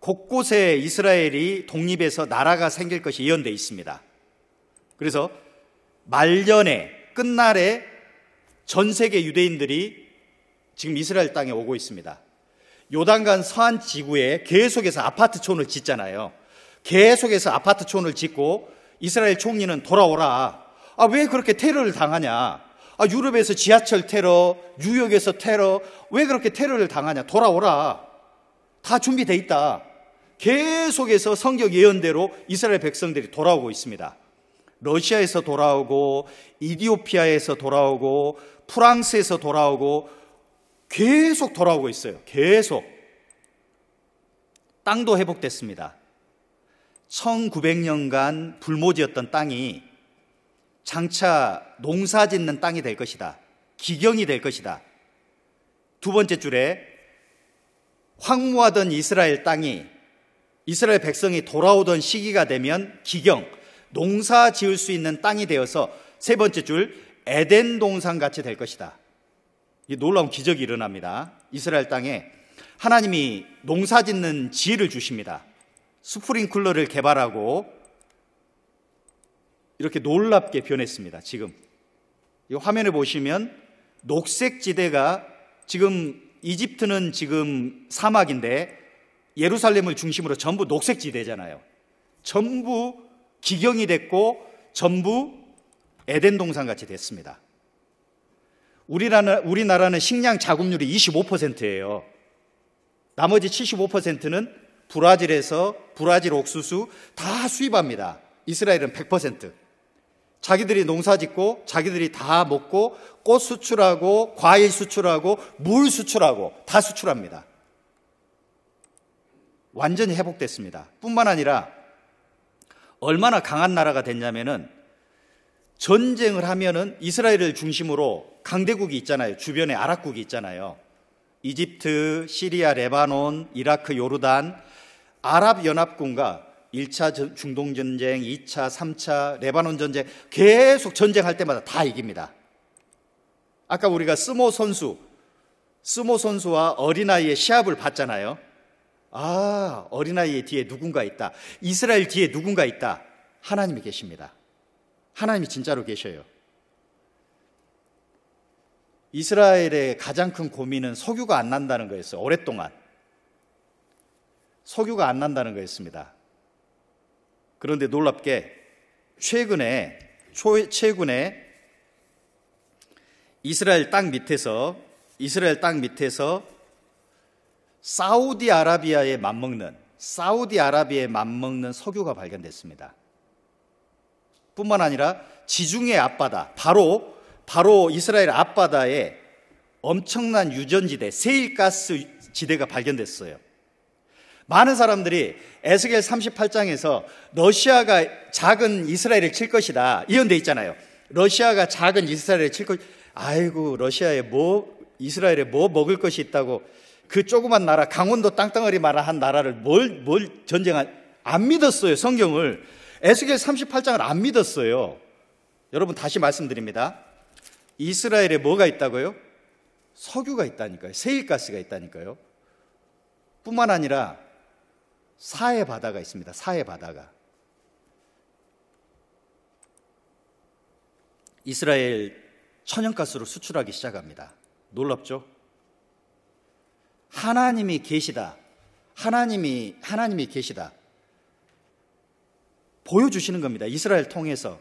곳곳에 이스라엘이 독립해서 나라가 생길 것이 예언되어 있습니다. 그래서 말년에 끝날에 전 세계 유대인들이 지금 이스라엘 땅에 오고 있습니다. 요단간서한 지구에 계속해서 아파트촌을 짓잖아요. 계속해서 아파트촌을 짓고 이스라엘 총리는 돌아오라. 아, 왜 그렇게 테러를 당하냐? 아, 유럽에서 지하철 테러, 뉴욕에서 테러, 왜 그렇게 테러를 당하냐? 돌아오라. 다 준비돼 있다. 계속해서 성격 예언대로 이스라엘 백성들이 돌아오고 있습니다. 러시아에서 돌아오고 이디오피아에서 돌아오고 프랑스에서 돌아오고 계속 돌아오고 있어요. 계속. 땅도 회복됐습니다. 1900년간 불모지였던 땅이 장차 농사 짓는 땅이 될 것이다. 기경이 될 것이다. 두 번째 줄에 황무하던 이스라엘 땅이 이스라엘 백성이 돌아오던 시기가 되면 기경, 농사 지을 수 있는 땅이 되어서 세 번째 줄 에덴 동산 같이 될 것이다. 이 놀라운 기적이 일어납니다. 이스라엘 땅에 하나님이 농사 짓는 지혜를 주십니다. 스프링쿨러를 개발하고 이렇게 놀랍게 변했습니다. 지금 이 화면을 보시면 녹색 지대가 지금 이집트는 지금 사막인데 예루살렘을 중심으로 전부 녹색지대잖아요. 전부 기경이 됐고 전부 에덴 동산 같이 됐습니다. 우리나라, 우리나라는 식량 자급률이 25%예요. 나머지 75%는 브라질에서 브라질 옥수수 다 수입합니다. 이스라엘은 100%. 자기들이 농사 짓고 자기들이 다 먹고 꽃 수출하고 과일 수출하고 물 수출하고 다 수출합니다. 완전히 회복됐습니다. 뿐만 아니라 얼마나 강한 나라가 됐냐면은 전쟁을 하면은 이스라엘을 중심으로 강대국이 있잖아요. 주변에 아랍국이 있잖아요. 이집트, 시리아, 레바논, 이라크, 요르단, 아랍연합군과 1차 중동전쟁, 2차, 3차, 레바논 전쟁 계속 전쟁할 때마다 다 이깁니다. 아까 우리가 스모 선수, 스모 선수와 어린아이의 시합을 봤잖아요. 아, 어린아이의 뒤에 누군가 있다. 이스라엘 뒤에 누군가 있다. 하나님이 계십니다. 하나님이 진짜로 계셔요. 이스라엘의 가장 큰 고민은 석유가 안 난다는 거였어요. 오랫동안. 석유가 안 난다는 거였습니다. 그런데 놀랍게 최근에, 초, 최근에 이스라엘 땅 밑에서, 이스라엘 땅 밑에서 사우디아라비아에 맞먹는 사우디아라비아에 맞먹는 석유가 발견됐습니다. 뿐만 아니라 지중해 앞바다 바로 바로 이스라엘 앞바다에 엄청난 유전지대 세일가스 지대가 발견됐어요. 많은 사람들이 에스겔 38장에서 러시아가 작은 이스라엘을 칠 것이다 이언돼 있잖아요. 러시아가 작은 이스라엘을 칠 것. 아이고 러시아에 뭐 이스라엘에 뭐 먹을 것이 있다고 그 조그만 나라 강원도 땅덩어리 마라 한 나라를 뭘 뭘 전쟁한 안 믿었어요 성경을 에스겔 38장을 안 믿었어요. 여러분 다시 말씀드립니다. 이스라엘에 뭐가 있다고요? 석유가 있다니까요. 세일가스가 있다니까요. 뿐만 아니라 사해 바다가 있습니다. 사해 바다가. 이스라엘 천연가스로 수출하기 시작합니다. 놀랍죠? 하나님이 계시다. 하나님이 하나님이 계시다. 보여주시는 겁니다. 이스라엘 통해서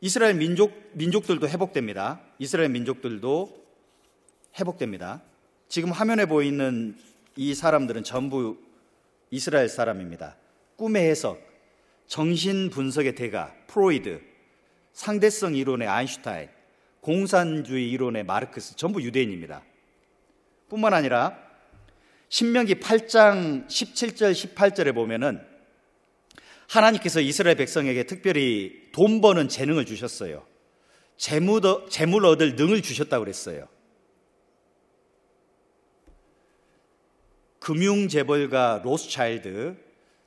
이스라엘 민족 민족들도 회복됩니다. 이스라엘 민족들도 회복됩니다. 지금 화면에 보이는 이 사람들은 전부 이스라엘 사람입니다. 꿈의 해석, 정신 분석의 대가 프로이드, 상대성 이론의 아인슈타인, 공산주의 이론의 마르크스 전부 유대인입니다. 뿐만 아니라 신명기 8장 17절 18절에 보면은 하나님께서 이스라엘 백성에게 특별히 돈 버는 재능을 주셨어요. 재물, 재물 얻을 능을 주셨다고 그랬어요. 금융 재벌가 로스차일드,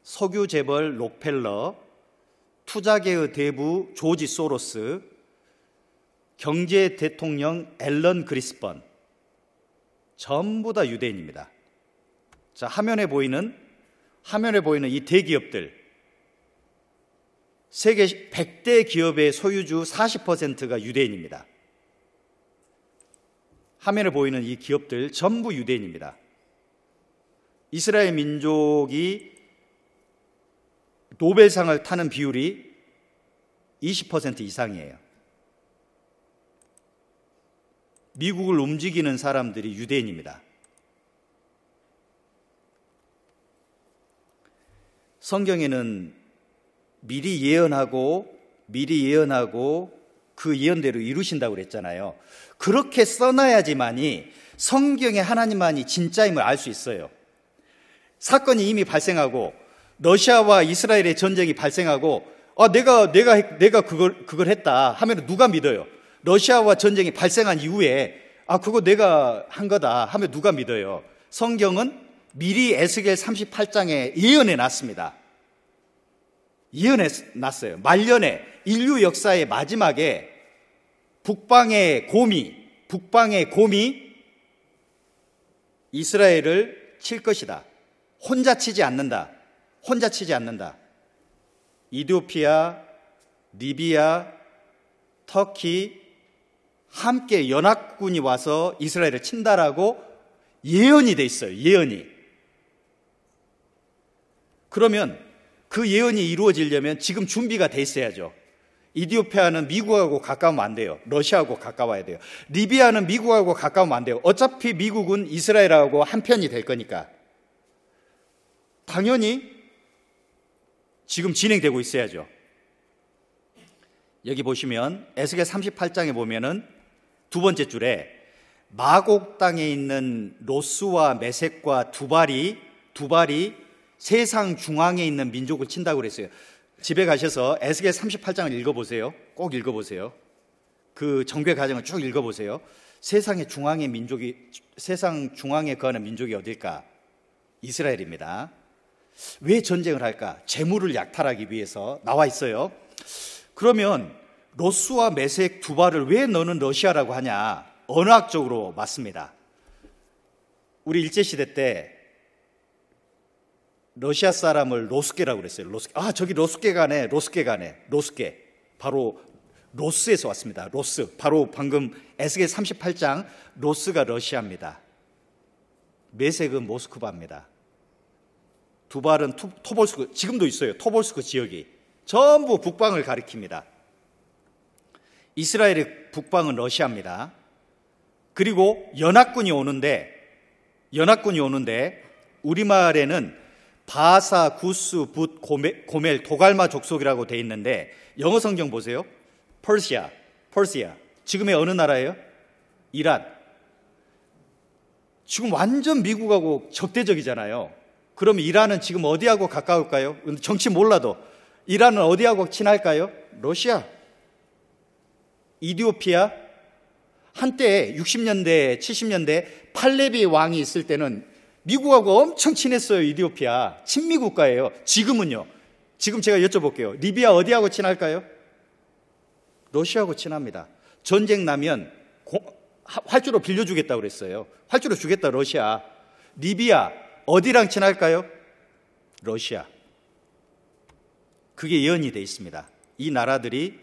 석유 재벌 록펠러, 투자계의 대부 조지 소로스, 경제 대통령 앨런 그리스번 전부 다 유대인입니다. 자, 화면에 보이는 화면에 보이는 이 대기업들 세계 100대 기업의 소유주 40%가 유대인입니다. 화면에 보이는 이 기업들 전부 유대인입니다. 이스라엘 민족이 노벨상을 타는 비율이 20% 이상이에요. 미국을 움직이는 사람들이 유대인입니다. 성경에는 미리 예언하고 미리 예언하고 그 예언대로 이루신다고 그랬잖아요. 그렇게 써놔야지만이 성경에 하나님만이 진짜임을 알 수 있어요. 사건이 이미 발생하고 러시아와 이스라엘의 전쟁이 발생하고 아 내가 내가 내가 그걸 그걸 했다 하면 누가 믿어요? 러시아와 전쟁이 발생한 이후에 아 그거 내가 한 거다 하면 누가 믿어요? 성경은 미리 에스겔 38장에 예언해 놨습니다. 이연에 났어요. 말년에 인류 역사의 마지막에 북방의 곰이 북방의 곰이 이스라엘을 칠 것이다. 혼자 치지 않는다. 혼자 치지 않는다. 이디오피아, 리비아, 터키 함께 연합군이 와서 이스라엘을 친다라고 예언이 돼 있어요. 예언이. 그러면 그 예언이 이루어지려면 지금 준비가 돼 있어야죠. 이디오피아는 미국하고 가까우면 안 돼요. 러시아하고 가까워야 돼요. 리비아는 미국하고 가까우면 안 돼요. 어차피 미국은 이스라엘하고 한편이 될 거니까. 당연히 지금 진행되고 있어야죠. 여기 보시면 에스겔 38장에 보면은 두 번째 줄에 마곡 땅에 있는 로스와 메섹과 두발이 두발이 세상 중앙에 있는 민족을 친다고 그랬어요. 집에 가셔서 에스겔 38장을 읽어보세요. 꼭 읽어보세요. 그 정교 과정을 쭉 읽어보세요. 세상의 중앙의 민족이 세상 중앙에 거하는 민족이 어딜까? 이스라엘입니다. 왜 전쟁을 할까? 재물을 약탈하기 위해서 나와 있어요. 그러면 로스와 메섹 두 발을 왜 너는 러시아라고 하냐? 언어학적으로 맞습니다. 우리 일제시대 때 러시아 사람을 로스케라고 그랬어요. 로스케. 아, 저기 로스케 가네. 로스케 가네. 로스케. 바로 로스에서 왔습니다. 로스. 바로 방금 에스겔 38장 로스가 러시아입니다. 메색은 모스크바입니다. 두발은 투, 토볼스크 지금도 있어요. 토볼스크 지역이 전부 북방을 가리킵니다. 이스라엘의 북방은 러시아입니다. 그리고 연합군이 오는데 연합군이 오는데 우리말에는 바사, 구스, 붓, 고멜, 고멜 도갈마 족속이라고 돼 있는데 영어 성경 보세요. 퍼시아, 퍼시아. 지금의 어느 나라예요? 이란. 지금 완전 미국하고 적대적이잖아요. 그럼 이란은 지금 어디하고 가까울까요? 정치 몰라도 이란은 어디하고 친할까요? 러시아, 이디오피아. 한때 60년대, 70년대 팔레비 왕이 있을 때는 미국하고 엄청 친했어요, 이디오피아. 친미 국가예요. 지금은요. 지금 제가 여쭤볼게요. 리비아 어디하고 친할까요? 러시아하고 친합니다. 전쟁 나면 고, 활주로 빌려주겠다고 그랬어요. 활주로 주겠다, 러시아. 리비아 어디랑 친할까요? 러시아. 그게 예언이 돼 있습니다. 이 나라들이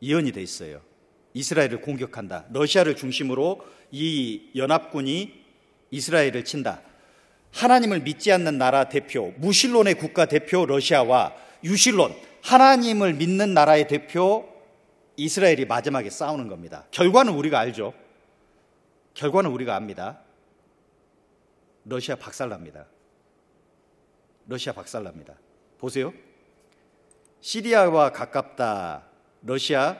예언이 돼 있어요. 이스라엘을 공격한다. 러시아를 중심으로 이 연합군이 이스라엘을 친다. 하나님을 믿지 않는 나라 대표, 무신론의 국가 대표 러시아와 유신론, 하나님을 믿는 나라의 대표 이스라엘이 마지막에 싸우는 겁니다. 결과는 우리가 알죠. 결과는 우리가 압니다. 러시아 박살납니다. 러시아 박살납니다. 보세요. 시리아와 가깝다. 러시아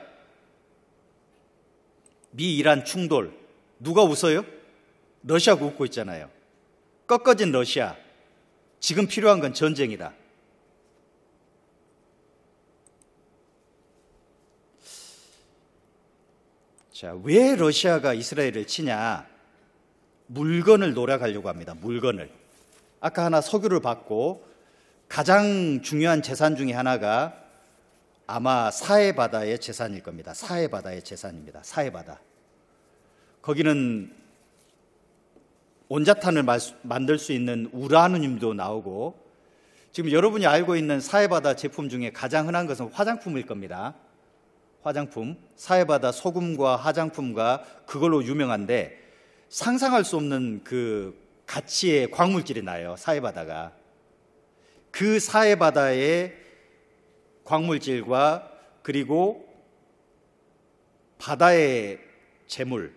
미 이란 충돌. 누가 웃어요? 러시아가 웃고 있잖아요. 꺾어진 러시아. 지금 필요한 건 전쟁이다. 자, 왜 러시아가 이스라엘을 치냐? 물건을 노력하려고 합니다. 물건을. 아까 하나 석유를 받고 가장 중요한 재산 중에 하나가 아마 사해바다의 재산일 겁니다. 사해바다의 재산입니다. 사해바다. 거기는 온자탄을 만들 수 있는 우라늄도 나오고 지금 여러분이 알고 있는 사회바다 제품 중에 가장 흔한 것은 화장품일 겁니다. 화장품, 사회바다 소금과 화장품과 그걸로 유명한데 상상할 수 없는 그 가치의 광물질이 나요. 사회바다가그사회바다의 광물질과 그리고 바다의 재물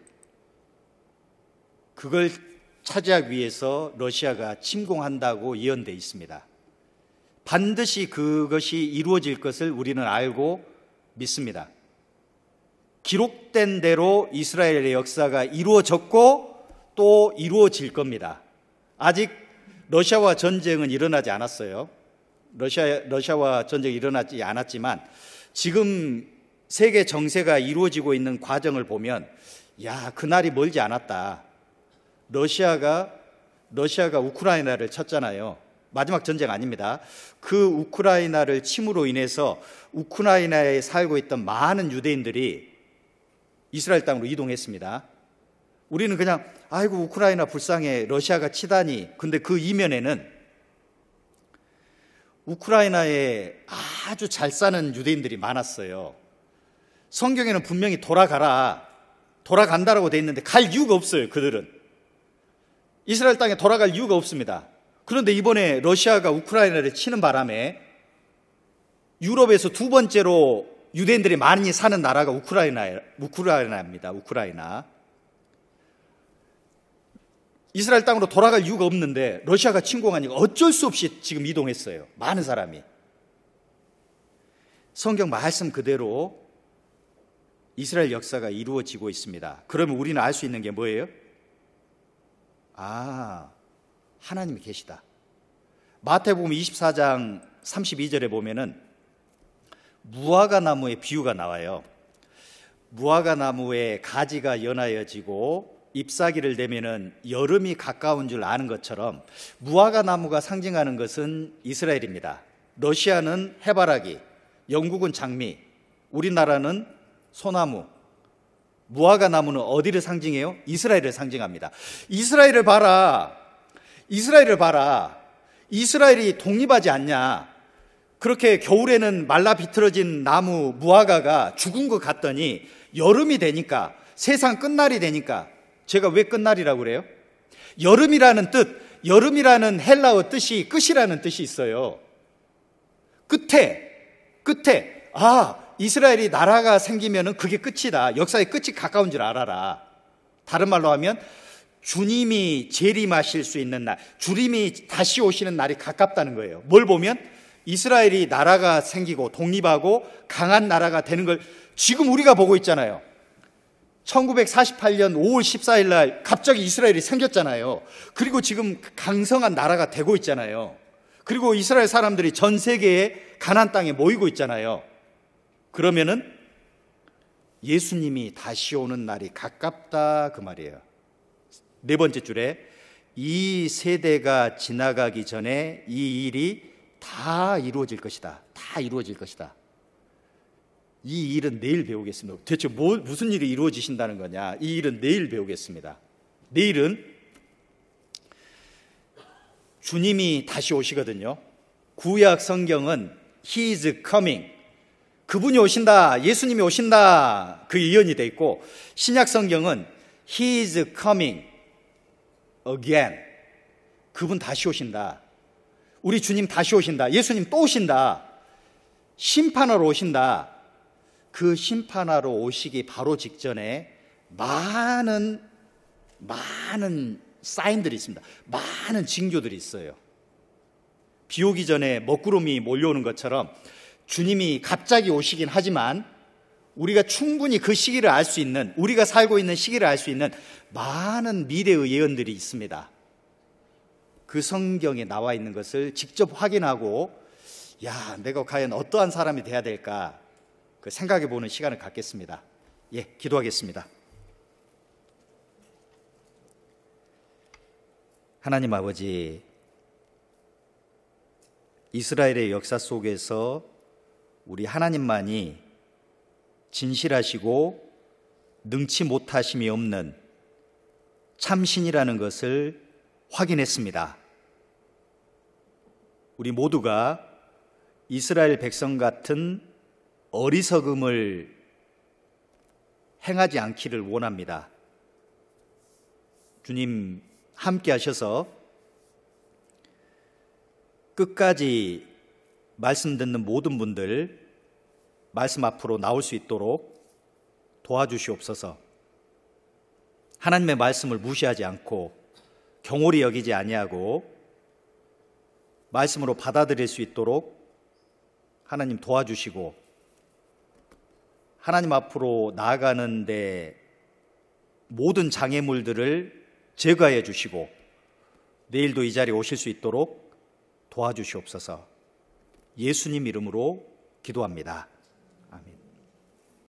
그걸 차지하기 위해서 러시아가 침공한다고 예언되어 있습니다. 반드시 그것이 이루어질 것을 우리는 알고 믿습니다. 기록된 대로 이스라엘의 역사가 이루어졌고 또 이루어질 겁니다. 아직 러시아와 전쟁은 일어나지 않았어요. 러시아, 러시아와 전쟁이 일어나지 않았지만 지금 세계 정세가 이루어지고 있는 과정을 보면 야, 그날이 멀지 않았다. 러시아가 러시아가 우크라이나를 쳤잖아요. 마지막 전쟁 아닙니다. 그 우크라이나를 침으로 인해서 우크라이나에 살고 있던 많은 유대인들이 이스라엘 땅으로 이동했습니다. 우리는 그냥 아이고 우크라이나 불쌍해 러시아가 치다니. 근데 그 이면에는 우크라이나에 아주 잘 사는 유대인들이 많았어요. 성경에는 분명히 돌아가라. 돌아간다라고 돼 있는데 갈 이유가 없어요, 그들은. 이스라엘 땅에 돌아갈 이유가 없습니다. 그런데 이번에 러시아가 우크라이나를 치는 바람에 유럽에서 두 번째로 유대인들이 많이 사는 나라가 우크라이나, 우크라이나입니다. 우크라이나. 이스라엘 땅으로 돌아갈 이유가 없는데 러시아가 침공하니까 어쩔 수 없이 지금 이동했어요. 많은 사람이. 성경 말씀 그대로 이스라엘 역사가 이루어지고 있습니다. 그러면 우리는 알 수 있는 게 뭐예요? 아, 하나님이 계시다. 마태복음 24장 32절에 보면은 무화과 나무의 비유가 나와요. 무화과 나무의 가지가 연하여지고 잎사귀를 내면은 여름이 가까운 줄 아는 것처럼 무화과 나무가 상징하는 것은 이스라엘입니다. 러시아는 해바라기, 영국은 장미, 우리나라는 소나무, 무화과 나무는 어디를 상징해요? 이스라엘을 상징합니다. 이스라엘을 봐라. 이스라엘을 봐라. 이스라엘이 독립하지 않냐. 그렇게 겨울에는 말라 비틀어진 나무 무화과가 죽은 것 같더니 여름이 되니까 세상 끝날이 되니까 제가 왜 끝날이라고 그래요? 여름이라는 뜻, 여름이라는 헬라어 뜻이 끝이라는 뜻이 있어요. 끝에, 끝에, 아, 이스라엘이 나라가 생기면 그게 끝이다. 역사의 끝이 가까운 줄 알아라. 다른 말로 하면 주님이 재림하실 수 있는 날, 주님이 다시 오시는 날이 가깝다는 거예요. 뭘 보면 이스라엘이 나라가 생기고 독립하고 강한 나라가 되는 걸 지금 우리가 보고 있잖아요. 1948년 5월 14일 날 갑자기 이스라엘이 생겼잖아요. 그리고 지금 강성한 나라가 되고 있잖아요. 그리고 이스라엘 사람들이 전세계에 가난 땅에 모이고 있잖아요. 그러면은 예수님이 다시 오는 날이 가깝다 그 말이에요. 네 번째 줄에 이 세대가 지나가기 전에 이 일이 다 이루어질 것이다. 다 이루어질 것이다. 이 일은 내일 배우겠습니다. 대체 뭐, 무슨 일이 이루어지신다는 거냐? 이 일은 내일 배우겠습니다. 내일은 주님이 다시 오시거든요. 구약 성경은 He is coming. 그분이 오신다, 예수님이 오신다, 그 예언이 돼 있고, 신약 성경은 He is coming again. 그분 다시 오신다. 우리 주님 다시 오신다. 예수님 또 오신다. 심판하러 오신다. 그 심판하러 오시기 바로 직전에 많은, 많은 사인들이 있습니다. 많은 징조들이 있어요. 비 오기 전에 먹구름이 몰려오는 것처럼 주님이 갑자기 오시긴 하지만 우리가 충분히 그 시기를 알 수 있는 우리가 살고 있는 시기를 알 수 있는 많은 미래의 예언들이 있습니다. 그 성경에 나와 있는 것을 직접 확인하고 야, 내가 과연 어떠한 사람이 돼야 될까? 그 생각해 보는 시간을 갖겠습니다. 예, 기도하겠습니다. 하나님 아버지 이스라엘의 역사 속에서 우리 하나님만이 진실하시고 능치 못하심이 없는 참신이라는 것을 확인했습니다. 우리 모두가 이스라엘 백성 같은 어리석음을 행하지 않기를 원합니다. 주님 함께 하셔서 끝까지 말씀 듣는 모든 분들 말씀 앞으로 나올 수 있도록 도와주시옵소서. 하나님의 말씀을 무시하지 않고 경홀히 여기지 아니하고 말씀으로 받아들일 수 있도록 하나님 도와주시고 하나님 앞으로 나아가는데 모든 장애물들을 제거해 주시고 내일도 이 자리에 오실 수 있도록 도와주시옵소서. 예수님 이름으로 기도합니다.